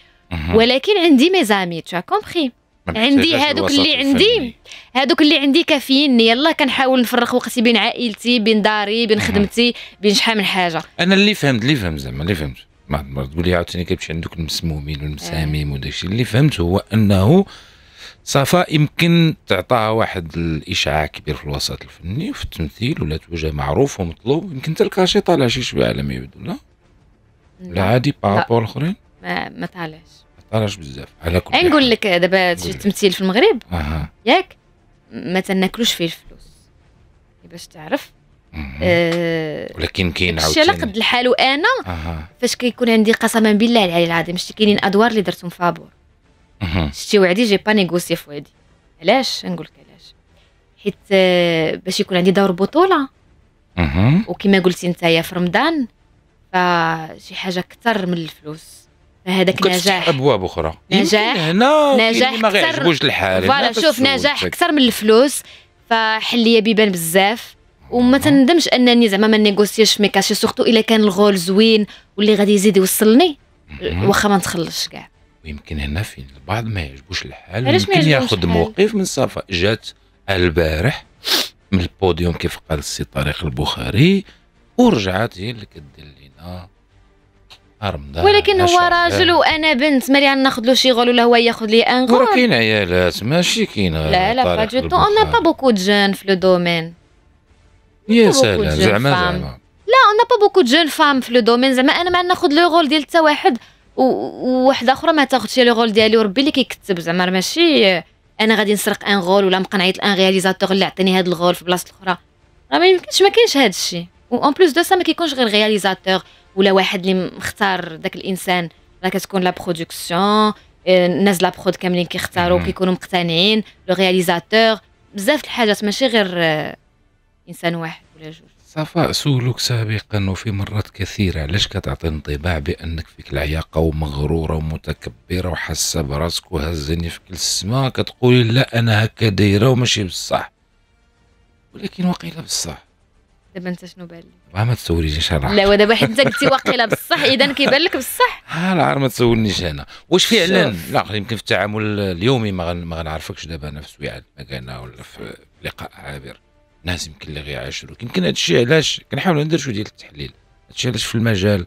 ولكن عندي مي زامي تو كومبري عندي هادوك اللي عندي هادوك اللي عندي كافيين يلا كنحاول نفرق وقتي بين عائلتي بين داري بين خدمتي بين شحال من حاجه انا اللي فهمت اللي فهمت زعما اللي فهمت ما تقول لي عاوتاني كتمشي عندك المسمومين والمساميم أه. وداكشي اللي فهمت هو انه صفاء يمكن تعطاها واحد الاشعاع كبير في الوسط الفني وفي التمثيل ولا توجه معروف ومطلوب يمكن تلقى شي طالع شي شويه على ما يبدو لا لا عادي بارابور الاخرين ما, ما طالعش طرش بزاف على كل نقول لك دابا التمثيل في المغرب اها ياك ما تناكلوش فيه الفلوس إيه، باش تعرف أه ولكن كاين عاوتاني على قد الحال وانا أه. فاش كيكون عندي قسما بالله العلي العظيم شتي كاينين ادوار اللي درتهم فابور أه. شتي وعدي جي با نيغوسي في وادي علاش نقول لك علاش حيت آه، باش يكون عندي دور بطوله أه. وكما قلتي نتايا في رمضان فشي حاجه اكثر من الفلوس هذاك نجاح ابواب اخرى نجاح هنا نجاح ما غيعجبوش الحال فوالا شوف نجاح اكثر من الفلوس فحل لي بيبان بزاف وما تندمش انني زعما ما نيغوسيش في ميكاشي سورتو الا كان الغول زوين واللي غادي يزيد يوصلني واخا ما نتخلصش كاع ويمكن هنا فين البعض ما يعجبوش الحال يمكن ياخذ موقف من صفاء جات البارح من البوديوم كيف قال السي طارق البخاري ورجعت هي اللي كدير لينا ولكن هو راجل وانا بنت مالي ناخذ له شي غول ولا هو ياخذ لي ان غول كاين عيالات ماشي كاين لا لا با دو تو اون با بوكو دو جون في لو دومين يا سلام زعما زعما لا اون با بوكو دو جون فام في لو دومين زعما انا ما ناخذ لو غول ديال حتى واحد وواحده اخرى ما تاخذش لو غول ديالي وربي اللي كيكتب زعما ماشي انا غادي نسرق ان غول ولا مقنعيت الان رياليزاتور اللي عطيني هذا الغول في بلاصه اخرى راه ما يمكنش ما كاينش هذا الشيء اون بلوس دو سا ما كيكونش غير رياليزاتور ولا واحد اللي مختار ذاك الانسان راه كتكون لا برودكسيون آه، الناس لا برود كاملين كيختاروا كيكونوا مقتنعين لو رياليزاتور بزاف الحاجات ماشي غير آه، انسان واحد ولا جوج صفاء سولوك سابقا وفي مرات كثيرة علاش كتعطي انطباع بأنك فيك العياقة ومغرورة ومتكبرة وحاسة براسك وهزني في كل السماء كتقولي لا أنا هكا دايرة وماشي بصح ولكن وقيلة بصح دابا انت شنو بان لك ما تسولينيش انا لا ودابا حيت انت قلتي واقيلا بصح اذا كيبان لك بصح ها آه، لا ما تسولنيش انا واش فعلا لا يمكن في التعامل اليومي ما, ما غنعرفكش دابا انا في ما المكانه ولا في لقاء عابر ناس يمكن اللي غيعاشروك يمكن هذا الشيء علاش كنحاول ندير شويه ديال التحليل هذا الشيء علاش في المجال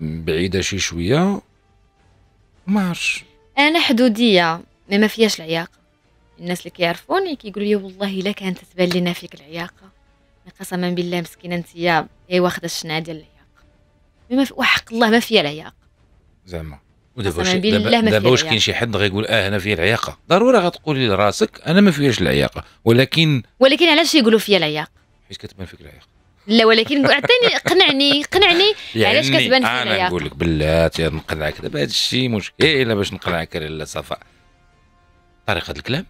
بعيده شي شويه ما عرفش انا حدوديه ما ما فيهاش العياقه الناس اللي كيعرفوني كيقولوا لي والله الا كانت تبان لنا فيك العياقه قسما بالله مسكينه انت هي واخده الشنعه ديال العياق وحق الله ما فيها العياق زعما ودابا دابا واش كاين شي حد غيقول اه انا فيا العياقه ضروري غتقولي لراسك انا ما فيهاش العياقه ولكن ولكن علاش يقولوا فيا العياق حيت كتبان فيك العياقه لا ولكن عطيني قنعني قنعني يعني علاش كتبان فيك العياق انا نقول لك بلاتي نقنعك دابا هذا الشيء مشكله باش نقنعك لا صفاء طريقه الكلام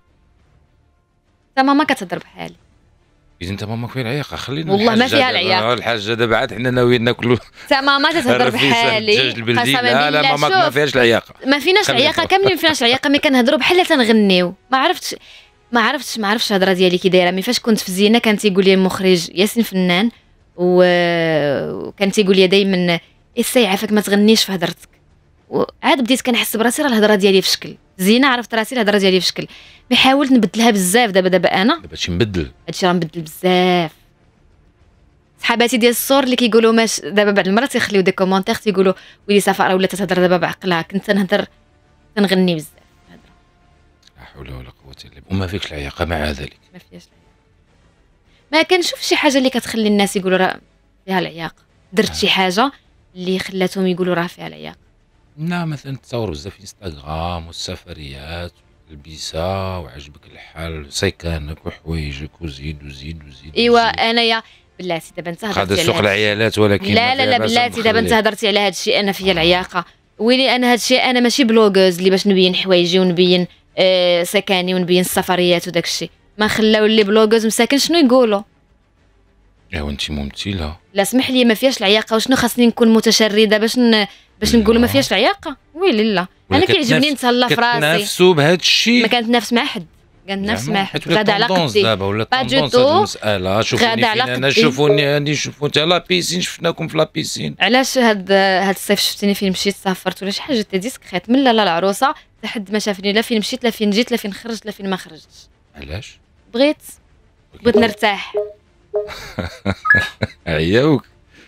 تا ماما كتهضر بحالي اذا انت ماما فين العياقه خلينا والله ما فيها العياقه آه، الحاجه دابا عاد حنا ناويين ناكلوا تا ماما تتهضر بحالي قسما لا لا ماما ما فيهاش العياقه ما فيناش العياقه كاملين ما فيناش العياقه مي كنهضروا بحال تنغنيو ما عرفتش ما عرفتش ما عرفتش الهضره ديالي كي دايره مي فاش كنت في الزينه كان تيقول لي المخرج ياسين فنان وكان تيقول لي دائما اسي إيه، عافاك ما تغنيش في هضرتك وعاد بديت كنحس براسي راه الهضره ديالي في شكل زينه عرفت راسي الهضره ديالي في شكل مي حاولت نبدلها بزاف دابا دابا انا دابا شي مبدل هادشي راه مبدل بزاف صحاباتي ديال الصور اللي كيقولوا ماش دابا بعض المرات تيخليو دي كومونتير تيقولوا ويلي صافا راه ولات تهضر دابا بعقلها كنت تنهضر تنغني بزاف لا حول ولا قوه الا بالله وما فيكش العياقه مع ذلك ما فيهاش ما كنشوف شي حاجه اللي كتخلي الناس يقولوا راه فيها العياقه درت آه. شي حاجه اللي خلاتهم يقولوا راه فيها العياقه لا نعم، مثلا تصور بزاف انستغرام والسفريات البيسا وعجبك الحال سيكانك وحوايجك وزيد وزيد وزيد ايوا انايا بلاتي دابا انت هضرتي على سوق العيالات ولكن لا لا لا بلاتي دابا انت هضرتي على هذا الشيء انا فيا العياقه ويلي انا هذا الشيء انا ماشي بلوغوز اللي باش نبين حوايجي ونبين آه سكاني ونبين السفريات وداك الشيء ما خلاو اللي بلوغوز مساكن شنو يقولوا ايوا انت ممثله لا سمح لي ما فيهاش العياقه وشنو خاصني نكون متشرده باش ن... باش نقولوا ما فيهاش العياقه ويلي لا انا كيعجبني نتهلا في راسي كتنافسوا بهذا الشيء ما كنتنافس مع حد كنتنافس مع حد غادا على قدي دابا ولا طوندونس المساله شوفوني انا شوفوني هاني شوفوا انت لا بيسين شفناكم في لا بيسين علاش هاد هاد الصيف شفتيني فين مشيت سافرت ولا شي حاجه تي ديسكريت من لا لا العروسه حد ما شافني لا فين مشيت لا فين جيت لا فين خرجت لا فين ما خرجتش علاش بغيت بغيت نرتاح عياوك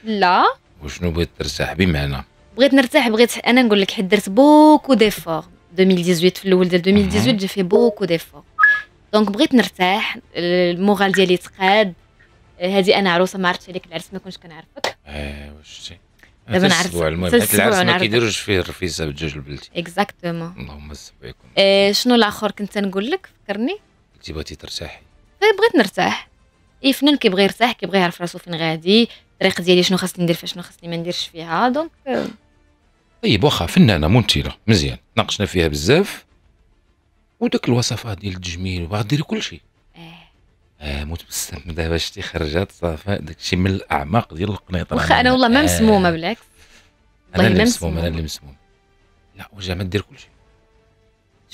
لا وشنو بغيت ترتاح بمعنى بغيت نرتاح بغيت انا نقول لك حيت درت بوكو ديفور 2018 في الاول ديال 2018 جي في بوكو ديفور دونك بغيت نرتاح المورال ديالي تقاد هذه انا عروسه ما عرفتش عليك العرس ما كنتش كنعرفك ايوا آه، شتي دابا نعرف المهم العرس ما كيديروش فيه الرفيسه بجوج البلدي اكزاكتومون اللهم صل عليكم آه، شنو الاخر كنت نقول لك فكرني كنتي بغيتي ترتاحي إيه، بغيت نرتاح إيه، فنان كيبغي يرتاح كيبغي يعرف راسو فين غادي الطريق ديالي شنو خاصني ندير فيها شنو خاصني ما نديرش فيها دونك euh, طيب واخا فنانه ممثله مزيان ناقشنا فيها بزاف وداك الوصفات ديال التجميل وبغا ديري كلشي اه, آه، متبسم دابا شتي خرجات صافي داكشي من الاعماق ديال القنيطره واخا انا والله ما آه. مسمومه بالعكس والله ما مسمومه انا اللي مسموم لا وجا ما دير كلشي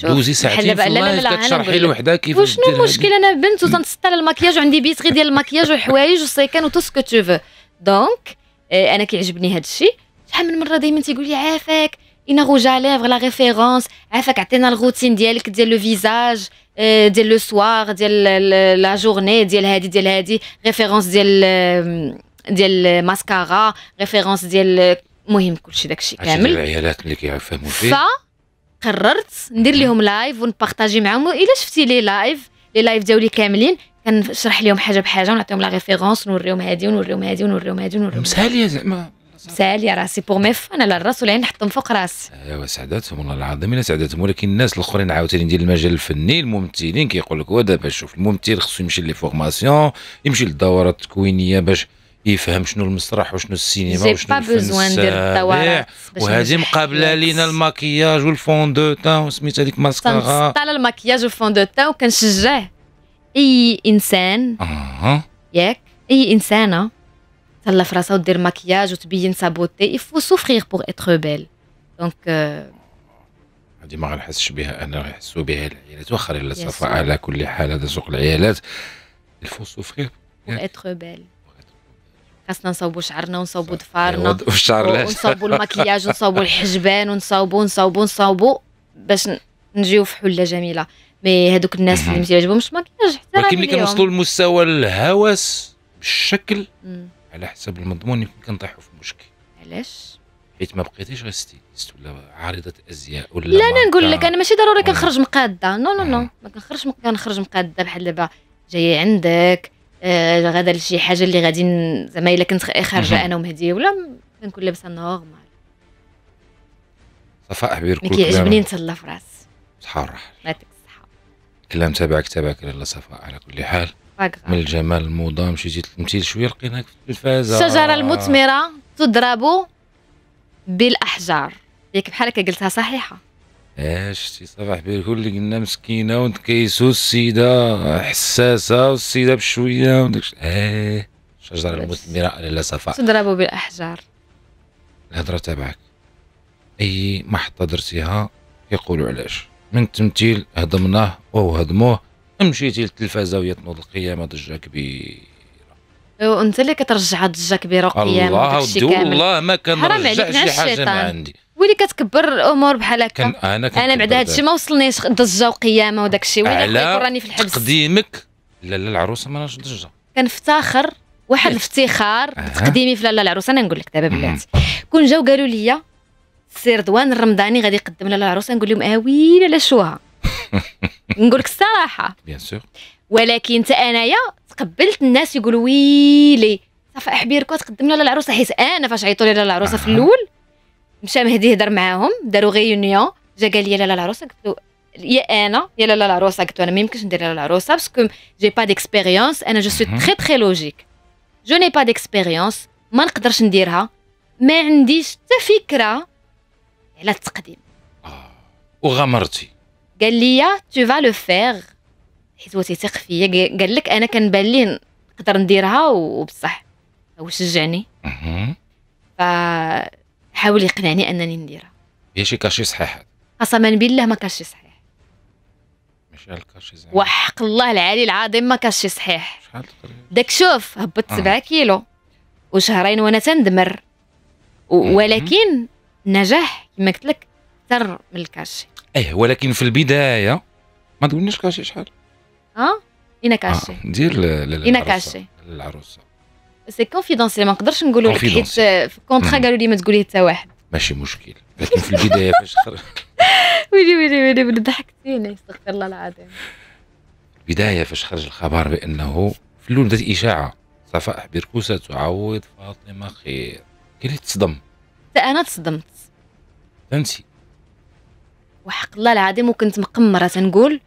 دوزي ساعتين في لا كتشرحي لا كيف وشنو المشكل انا بنت وتنسطى المكياج وعندي بيت غير ديال المكياج وحوايج وسيكان وتو سكو تو فو دونك آه، انا كيعجبني هذا الشيء شحال من مره دائما تيقول لي عافاك انا غوج ليفغ لا ريفيرونس عافاك عطينا الروتين ديالك ديال لو فيزاج آه، ديال لو سوار ديال لا جورني ديال هادي ديال هادي ريفيرونس ديال ديال ماسكارا ريفيرونس ديال المهم كلشي داكشي كامل العيالات اللي كيعرفوا فيه قررت ندير لهم لايف ونبارطاجي معاهم الا شفتي لي لايف لي لايف ديالي كاملين كنشرح لهم حاجه بحاجه ونعطيهم لا ريفيرونس نوريهم هادي ونوريهم هادي ونوريهم هادي ونوريهم مساليه زعما مساليه راسي بوغ مي فان على الراس والعين نحطهم فوق راسي ايوا سعدتهم والله العظيم الا سعدتهم ولكن الناس الاخرين عاوتاني ديال المجال الفني الممثلين كيقول لك هو دابا شوف الممثل خصو يمشي لي فورماسيون يمشي للدورات التكوينيه باش يفهم شنو المسرح وشنو السينما وشنو الفن إيه. وهذه مقابله لينا الماكياج والفون دو تان وسميت هذيك ماسكارا على الماكياج والفون دو تان وكنشجع اي انسان اها ياك اي انسانه آه. تهلا في راسها ودير ماكياج وتبين سا بوتي يفو سوفخيغ بوغ اتخ بيل دونك هذه ما غنحسش بها انا غيحسوا بها العيالات واخا لا على كل حال هذا سوق العيالات الفو سوفخيغ بوغ اتخ بيل خاصنا نصوبوا شعرنا ونصوبوا ظفارنا إيه، والشعر ونصوبوا المكياج ونصوبوا الحجبان ونصوبوا نصاوبوا نصاوبوا باش نجيو في حله جميله مي هذوك الناس اللي ما يعجبهمش المكياج حتى ولكن ملي كنوصلوا لمستوى الهوس بالشكل على حسب المضمون يمكن كنطيحوا في مشكل علاش حيت ما بقيتيش غير ستيليست ولا عارضه ازياء ولا لا انا نقول لك انا ماشي ضروري كنخرج مقاده نو نو نو ما كنخرجش كنخرج مقاده بحال دابا جايه عندك آه، غدا لشي حاجه اللي غادي زعما الا كنت خارجه انا ومهدي ولا كنكون لابسه نورمال صفاء حبير كل كيعجبني نتهلا في راسي صحة الراحة يعطيك الصحة الكلام تبعك تبعك لاله صفاء على كل حال من الجمال الموضة مشيتي تمثيل شوية لقيناك في التلفازة الشجرة المثمرة تضرب بالأحجار ياك بحال هكا قلتها صحيحة اش تي صباح اللي قلنا مسكينة ونتكيسو السيدة حساسة والسيدة بشوية وداكشي اه الشجرة المثمرة لا صفاء تضربوا بالأحجار الهضرة تبعك أي محطة درتيها يقولوا علاش من التمثيل هضمناه أو هضموه مشيتي للتلفازة ويا تنوض القيامة ضجة كبيرة وانت اللي كترجع ضجة كبيرة قيامه الله والله ما كنرجعش شي حاجة ما عندي ويلي كتكبر الامور بحال هكا انا انا بعد هذا الشيء ما وصلنيش ضجه وقيامه وداك الشيء ويلي راني في الحبس تقديمك لا لا العروسه ما راش ضجه كنفتخر واحد إيه. الافتخار آه. في لالا العروسه انا نقول لك دابا بلاتي كون جاو قالوا لي سي رضوان الرمضاني غادي يقدم لالا العروسه نقول لهم اه ويلي لا شوها نقول لك الصراحه بيان سور ولكن حتى انايا تقبلت الناس يقولوا ويلي صافي احبيركو تقدم لالا العروسه حيت انا فاش عيطوا لي لالا العروسه في الاول مشى مهدي يهضر معاهم داروا غيونيون جا قال لي لا العروسه قلت له يا انا يا لا العروسه قلت له انا ما يمكنش ندير لا العروسه باسكو جي با ديكسبيريونس انا جو سو تري تري لوجيك جو ني با ديكسبيريونس ما نقدرش نديرها ما عنديش حتى فكره على التقديم آه. وغمرتي قال لي تو فا لو فيغ حيت هو تيثق فيا قال لك انا كنبان ليه نقدر نديرها وبصح هو شجعني ف حاول يقنعني انني نديرها ماشي كاشي صحيح قسما بالله ما كاشي صحيح ماشي الكاشي زعما وحق الله العلي العظيم ما كاشي صحيح شحال تقريبا داك شوف هبطت 7 آه. كيلو وشهرين وانا تندمر ولكن النجاح كما قلت لك اكثر من الكاشي ايه ولكن في البدايه ما تقولنيش كاشي شحال اه اين كاشي آه. دير للعروسه العروسه سي كونفيدونسيال ما نقدرش نقولوا لك حيت في الكونترا قالوا لي ما تقوليه حتى واحد ماشي مشكل لكن في البدايه فاش خرج ويلي ويلي ويلي من ضحكتيني استغفر الله العظيم البدايه فاش خرج الخبر بانه في الاول بدات اشاعه صفاء بركوسه تعوض فاطمه خير كي اللي تصدم انا تصدمت فهمتي وحق الله العظيم وكنت مقمره تنقول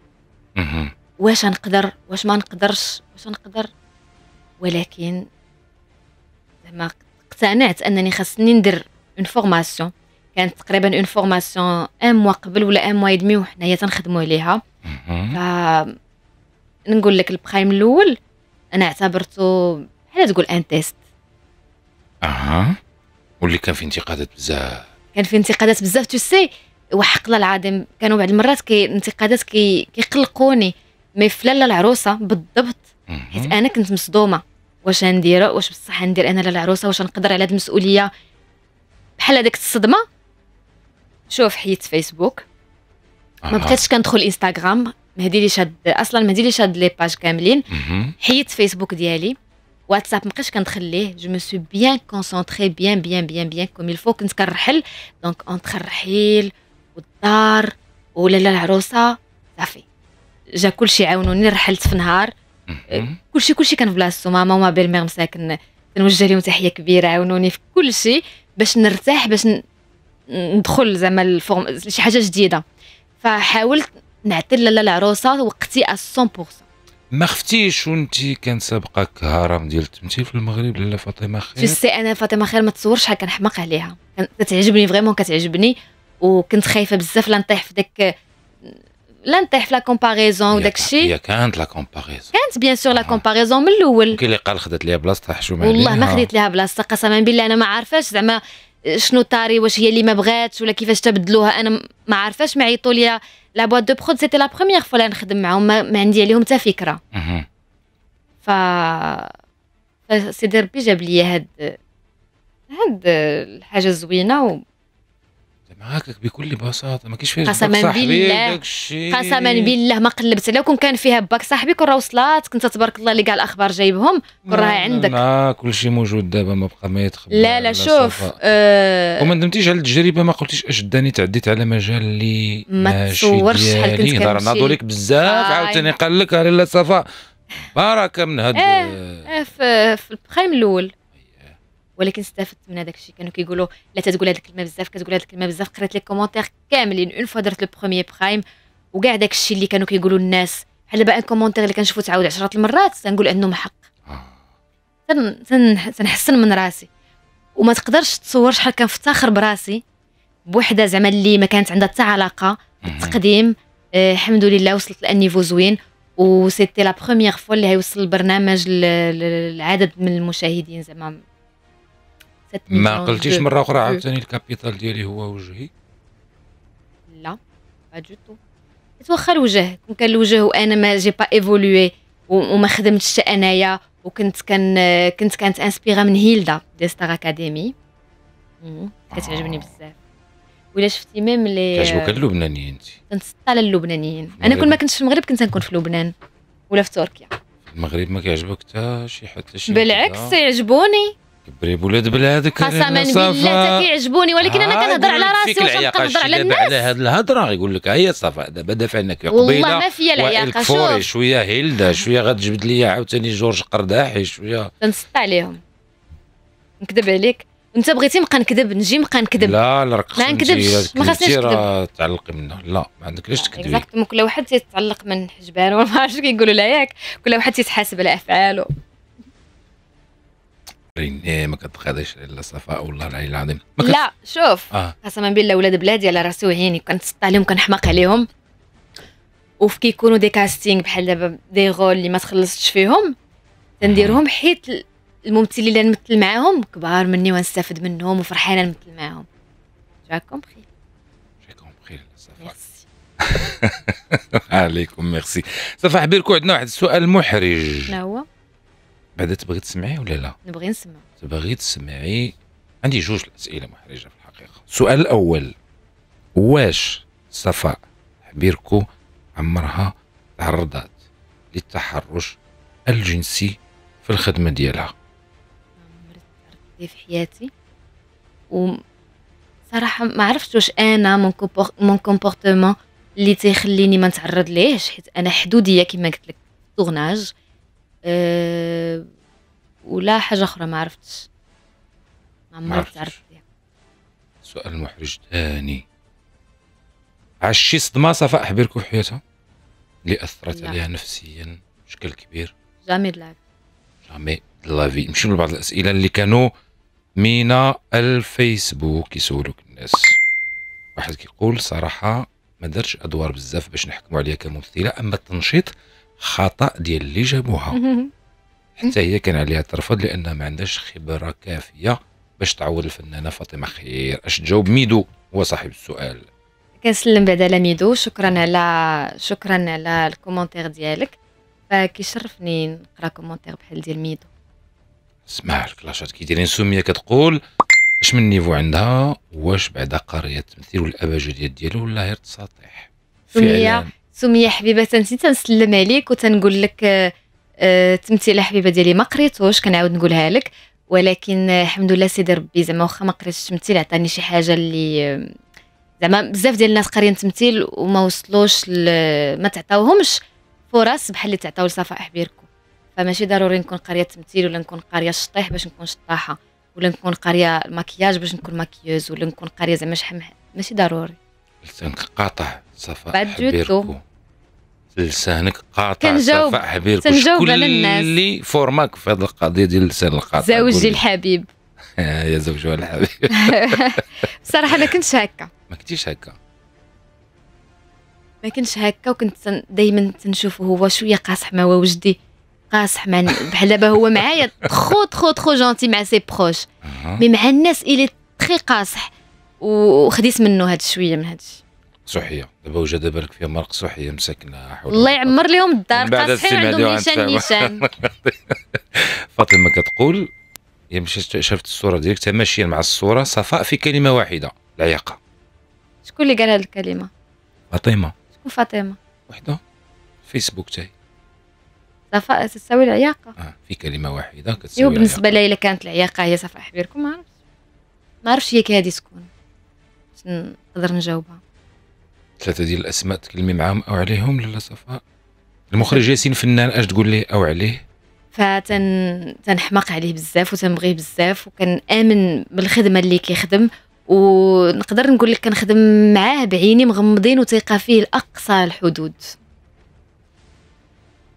واش نقدر واش ما نقدرش واش نقدر ولكن زعما اقتنعت انني خاصني ندير اون فورماسيون كانت تقريبا اون فورماسيون ان موا قبل ولا ان موا ادمي وحنايا تنخدموا عليها ف نقول لك البخايم الاول انا اعتبرته بحال تقول ان تيست اها واللي كان فيه انتقادات بزاف كان فيه انتقادات بزاف تو سي وحق الله العظيم كانوا بعض المرات كي انتقادات كي كيقلقوني مي فلاله العروسه بالضبط حيت انا كنت مصدومه واش ندير واش بصح ندير انا للعروسه واش نقدر على هاد المسؤوليه بحال هذيك الصدمه شوف حيت فيسبوك ما بقيتش كندخل انستغرام مهدي لي شاد اصلا مهدي لي شاد لي باج كاملين حيت فيسبوك ديالي واتساب مابقيتش كندخل ليه جو مو سو بيان كونسونطري بيان بيان بيان بيان كوم الفو كنت كنرحل دونك اونتخ الرحيل والدار ولا العروسه صافي جا كلشي عاونوني رحلت في نهار كلشي كلشي كان في بلاصتو ماما وما ميغ مساكن نوجه لهم تحيه كبيره عاونوني في كلشي باش نرتاح باش ندخل زعما الفورم شي حاجه جديده فحاولت نعتل لالا العروسه وقتي 100% ما خفتيش وانت كان سابقك هرم ديال التمثيل في المغرب لاله فاطمه خير في السي انا فاطمه خير ما تصورش شحال كنحماق عليها كتعجبني فريمون كتعجبني وكنت خايفه بزاف لنطيح في داك لنطيح لا كومباريزون وداك الشيء هي كانت لا كومباريزون كانت بيان سور لا كومباريزون من الاول كي اللي قال خدت ليها بلاصتها حشومه والله ما خديت ليها بلاصتها قسما بالله انا ما عارفاش زعما شنو طاري واش هي اللي ما بغاتش ولا كيفاش تبدلوها انا ما عارفاش ما عيطوا لا بواط دو برود سيتي لا بروميير فوا نخدم معاهم ما, عندي عليهم حتى فكره ف سيدي ربي جاب لي هاد هاد الحاجه الزوينه معاك بكل بساطه ما كاينش فيها قسما بالله قسما بالله ما قلبت لو كون كان فيها باك صاحبي كون راه وصلات كنت تبارك الله اللي كاع الاخبار جايبهم كون راه عندك لا كل شيء موجود دابا ما بقى ما يتخبى لا لا شوف أه وما ندمتيش على التجربه ما قلتيش اش داني تعديت على مجال اللي ما تصورش شحال كنت كنمشي ليك بزاف عاوتاني قال لك لا صفاء بركه من هاد اه, آه في البخيم الاول ولكن استفدت من هذاك الشيء كانوا كيقولوا لا تتقول هذه الكلمه بزاف كتقول هذه الكلمه بزاف قريت لي كومونتير كاملين اون فوا درت لو بروميير برايم وكاع داك الشيء اللي كانوا كيقولوا الناس بحال دابا ان كومونتير اللي كنشوفو تعاود عشرات المرات تنقول انه حق آه. تنحسن من راسي وما تقدرش تصور شحال كنفتخر براسي بوحده زعما اللي ما كانت عندها حتى علاقه بالتقديم آه الحمد لله وصلت لانيفو زوين وسيتي لا بروميير فوا اللي هيوصل البرنامج للعدد من المشاهدين زعما ما قلتيش مره اخرى عاوتاني الكابيتال ديالي هو وجهي لا با دو تو واخا الوجه كون كان الوجه وانا ما جي با ايفولوي وما خدمتش انايا وكنت كان كنت كانت انسبيرا من هيلدا دي ستار اكاديمي كتعجبني بزاف ولا شفتي ميم لي كتعجبك اللبنانيين انت كنتسطى على اللبنانيين انا كون ما كنتش في المغرب كنت نكون في لبنان ولا في تركيا المغرب ما كيعجبك حتى شي حتى شي بالعكس يعجبوني بريب ولاد بلادك قسما بالله كيعجبوني ولكن انا كنهضر على راسي واش نبقى نهضر على الناس على هذه الهضره يقول لك هي صفاء دابا دافع قبيله والله ما فيا العياقه شوف شويه هيلدا شويه غتجبد لي عاوتاني جورج قرداحي شويه تنسط عليهم نكذب عليك انت بغيتي نبقى نكذب نجي نبقى نكذب لا لا راه ما نكذبش ما خاصنيش نكذب تعلقي منا لا ما عندك علاش تكذبي اكزاكتومون كل واحد تيتعلق من حجبانه وما عرفتش كيقولوا لا ياك كل واحد تيتحاسب على افعاله برنامج إيه، تتخذش الصفاء والله العلي العظيم لا شوف آه. قسما بالله ولاد بلادي على راسي وعيني كنت عليهم كنحماق عليهم وفي كيكونوا دي كاستينغ بحال دابا دي غول اللي ما تخلصتش فيهم تنديرهم حيت الممثلين اللي نمثل معاهم كبار مني ونستافد منهم وفرحانه نمثل معاهم جاكم بخير جاكم بخير ميرسي عليكم ميرسي صافا حبيبكم عندنا واحد السؤال محرج شنو هو بعدا تبغي تسمعي ولا لا؟ نبغي نسمع تبغي تسمعي عندي جوج اسئله محرجه في الحقيقه السؤال الاول واش صفاء حبيركو عمرها تعرضت للتحرش الجنسي في الخدمه ديالها في حياتي و صراحة ما عرفتش واش انا مون كومبورتمون اللي تيخليني ما نتعرض ليهش حيت انا حدوديه كما قلت لك طغناج آه، ولا حاجه اخرى ما عرفتش ما عرفت يعني. سؤال محرج ثاني عشي صدمه صفاء حبيرك وحياتها اللي اثرت لا. عليها نفسيا بشكل كبير جامي دلاك جامي دلافي نمشيو لبعض الاسئله اللي كانوا من الفيسبوك يسولوك الناس واحد كيقول صراحه ما درتش ادوار بزاف باش نحكموا عليها كممثله اما التنشيط خطا ديال اللي جابوها حتى هي كان عليها ترفض لان ما عندهاش خبره كافيه باش تعوض الفنانه فاطمه خير اش تجاوب ميدو هو صاحب السؤال كنسلم بعد على ميدو شكرا على شكرا على الكومونتير ديالك فكيشرفني نقرا كومونتير بحال ديال ميدو اسمع الكلاشات كي دايرين سميه كتقول اش من نيفو عندها واش بعدا قريه التمثيل الاباجوديات ديالو ولا غير تساطيح سميه سميه حبيبه تنسي تنسلم عليك وتنقول لك التمثيله آه، آه، حبيبه ديالي ما قريتوش كنعاود نقولها لك ولكن آه، الحمد لله سيدي ربي زعما واخا ما قريتش التمثيل عطاني شي حاجه اللي زعما بزاف ديال الناس قاريين التمثيل وما وصلوش ما تعطاوهمش فرص بحال اللي تعطاو لصفاء حبيركو فماشي ضروري نكون قاريه التمثيل ولا نكون قاريه الشطيح باش نكون شطاحه ولا نكون قاريه الماكياج باش نكون ماكيوز ولا نكون قاريه زعما شحال ماشي ضروري لسانك قاطع صفاء حبيركو لسانك قاطع كنجاوب حبيبك تنجاوب على الناس اللي فورماك في هذه القضيه ديال اللسان القاطع زوجي الحبيب يا زوجها الحبيب صراحه ما كنتش هكا ما كنتيش هكا ما كنتش هكا وكنت دائما تنشوفه هو شويه قاصح مع وجدي قاصح مع بحال دابا هو معايا تخو تخو تخو جونتي مع سي بروش مي مع الناس الي تخي قاصح وخديت منه هاد شويه من هادشي صحيه دابا وجد بالك فيها مرق صحيه مساكنه حول الله يعمر لهم الدار قاصحين عندهم نيشان نيشان فاطمه كتقول هي مشات شافت الصوره ديالك تماشيا مع الصوره صفاء في كلمه واحده العياقه شكون اللي قال هذه الكلمه فاطمه شكون فاطمه وحده فيسبوك تاعي صفاء تساوي العياقه اه في كلمه واحده كتساوي أيوة، العياقه بالنسبه لي كانت العياقه هي صفاء حبيركم ما عرفتش ما عرفتش هي كي هذه تكون نقدر نجاوبها ثلاثه ديال الاسماء تكلمي معاهم او عليهم لالا صفاء المخرج ياسين فنان اش تقول ليه او عليه فتن تنحماق عليه بزاف وتنبغيه بزاف وكنامن بالخدمه اللي كيخدم ونقدر نقول لك كنخدم معاه بعيني مغمضين وثيقه فيه لاقصى الحدود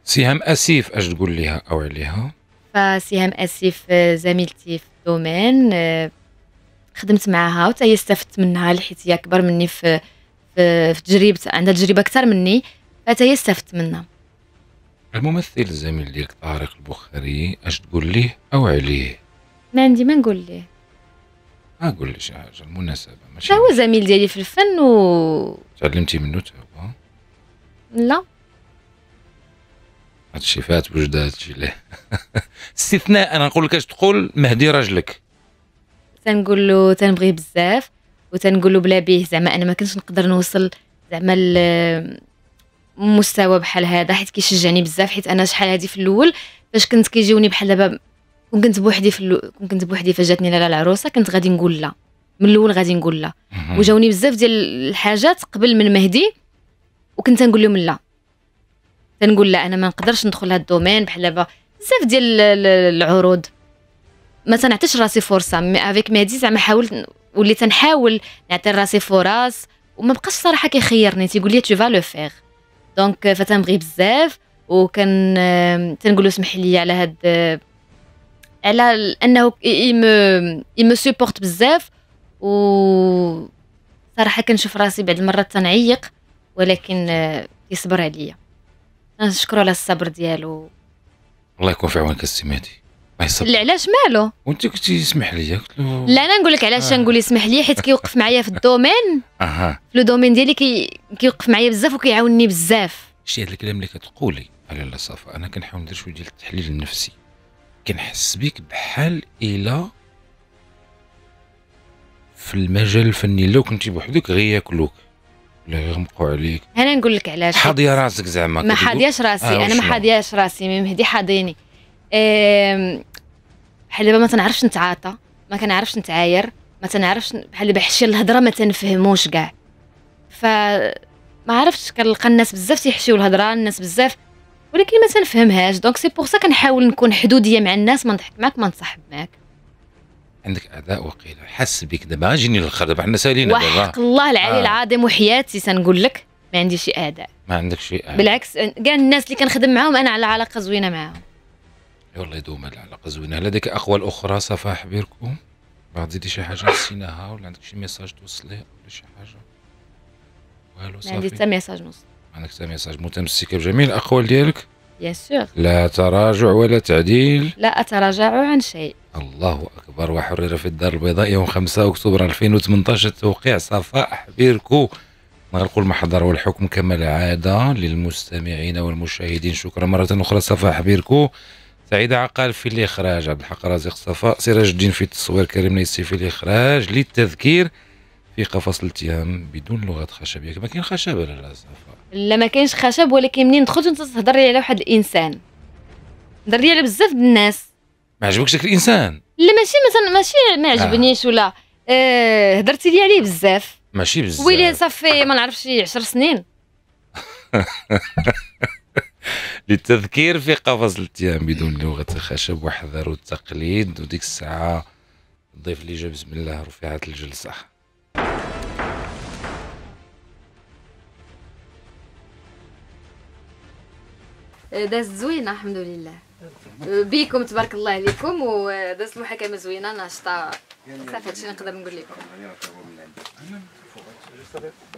سهام اسيف اش تقول ليها او عليها فسهام اسيف آه، زميلتي في الدومين آه، خدمت معاها وتا هي استفدت منها حيت هي اكبر مني في في تجربه عندها تجربه اكثر مني فتا استفدت منها الممثل الزميل ديالك طارق البخاري اش تقول ليه او عليه ما عندي ما نقول ليه ما نقول لي شي حاجه المناسبه ماشي هو زميل ديالي في الفن و تعلمتي منه تا هو لا هادشي فات وجد هادشي ليه استثناء انا نقول لك اش تقول مهدي راجلك تنقول له تنبغيه بزاف وتنقولوا بلا بيه زعما انا ما كنتش نقدر نوصل زعما مستوى بحال هذا حيت كيشجعني بزاف حيت انا شحال هذه في الاول فاش كنت كيجيوني بحال دابا كون كنت بوحدي في اللو... كون كنت بوحدي فجاتني لا العروسه كنت غادي نقول لا من الاول غادي نقول لا وجاوني بزاف ديال الحاجات قبل من مهدي وكنت نقول لهم لا تنقول لا انا ما نقدرش ندخل هاد الدومين بحال دابا بزاف ديال العروض ما تنعطيش راسي فرصه مي افيك مهدي زعما حاولت واللي تنحاول نعطي راسي فرص وما بقاش صراحه كيخيرني تيقول لي تو فا لو فيغ دونك فتنبغي بزاف وكان تنقولو سمح لي على هاد آه، على انه يم مو سوبورت بزاف و صراحه كنشوف راسي بعد المرات تنعيق ولكن آه، يصبر عليا نشكرو على الصبر ديالو الله يكون في عونك السيماتي اللي علاش مالو وانت كنتي اسمح لي قلت له لا انا نقول لك علاش آه. نقول اسمح لي حيت كيوقف معايا في الدومين اها لو دومين ديالي كي... كيوقف معايا بزاف وكيعاوني بزاف شتي هذا الكلام اللي كتقولي على لا صافا انا كنحاول ندير شويه ديال التحليل النفسي كنحس بك بحال الا في المجال الفني لو كنتي بوحدك غياكلوك لا يغمقوا عليك انا نقول لك علاش حاضيه راسك زعما ما حاضياش راسي آه انا ما حاضياش راسي مي مهدي حاضيني بحال دابا ما تنعرفش نتعاطى ما كنعرفش نتعاير ما تنعرفش بحال دابا حشي الهضره ما تنفهموش كاع ف ما عرفتش كنلقى الناس بزاف تيحشيو الهضره الناس بزاف ولكن ما تنفهمهاش دونك سي بوغ سا كنحاول نكون حدوديه مع الناس ما نضحك معاك ما نصاحب معاك عندك اداء وقيل حس بك دابا جيني للخر دابا حنا سالينا دابا وحق الله العلي آه. العظيم وحياتي سنقول لك ما عندي شي اداء ما عندك شي اداء بالعكس كاع الناس اللي كنخدم معاهم انا على علاقه زوينه معاهم يلا يدوم العلاقه زوينه على لديك اقوال اخرى صفاح بيركو بعد زيدي شي حاجه نسيناها ولا عندك شي ميساج توصليه ولا شي حاجه والو صافي عندي حتى ميساج نوصل عندك حتى ميساج متمسكه بجميع الاقوال ديالك بيان سور لا تراجع ولا تعديل لا اتراجع عن شيء الله اكبر وحرر في الدار البيضاء يوم 5 اكتوبر 2018 توقيع صفاء حبيركو نغلقوا المحضر والحكم كما العاده للمستمعين والمشاهدين شكرا مره اخرى صفاء حبيركو سعيد عقال في الإخراج عبد الحق رازق صفاء سراج الدين في التصوير كريم نيسي في الإخراج للتذكير في قفص الاتهام بدون لغه خشبيه ما كاين خشب لا صفاء لا ما كاينش خشب ولكن منين دخلت انت تهضر لي على واحد الانسان هضر لي على بزاف الناس ما عجبكش ذاك الانسان لا ماشي مثلا ماشي ما عجبنيش آه. ولا آه هضرتي لي عليه بزاف ماشي بزاف ويلي صافي ما نعرفش 10 سنين للتذكير في قفص الاتهام بدون لغه الخشب واحذروا التقليد وديك الساعه الضيف اللي جا بسم الله رفعت الجلسه داز زوينه الحمد لله بيكم تبارك الله عليكم وداز محاكمه زوينه ناشطه يعني صافي هادشي اللي نقدر نقول لكم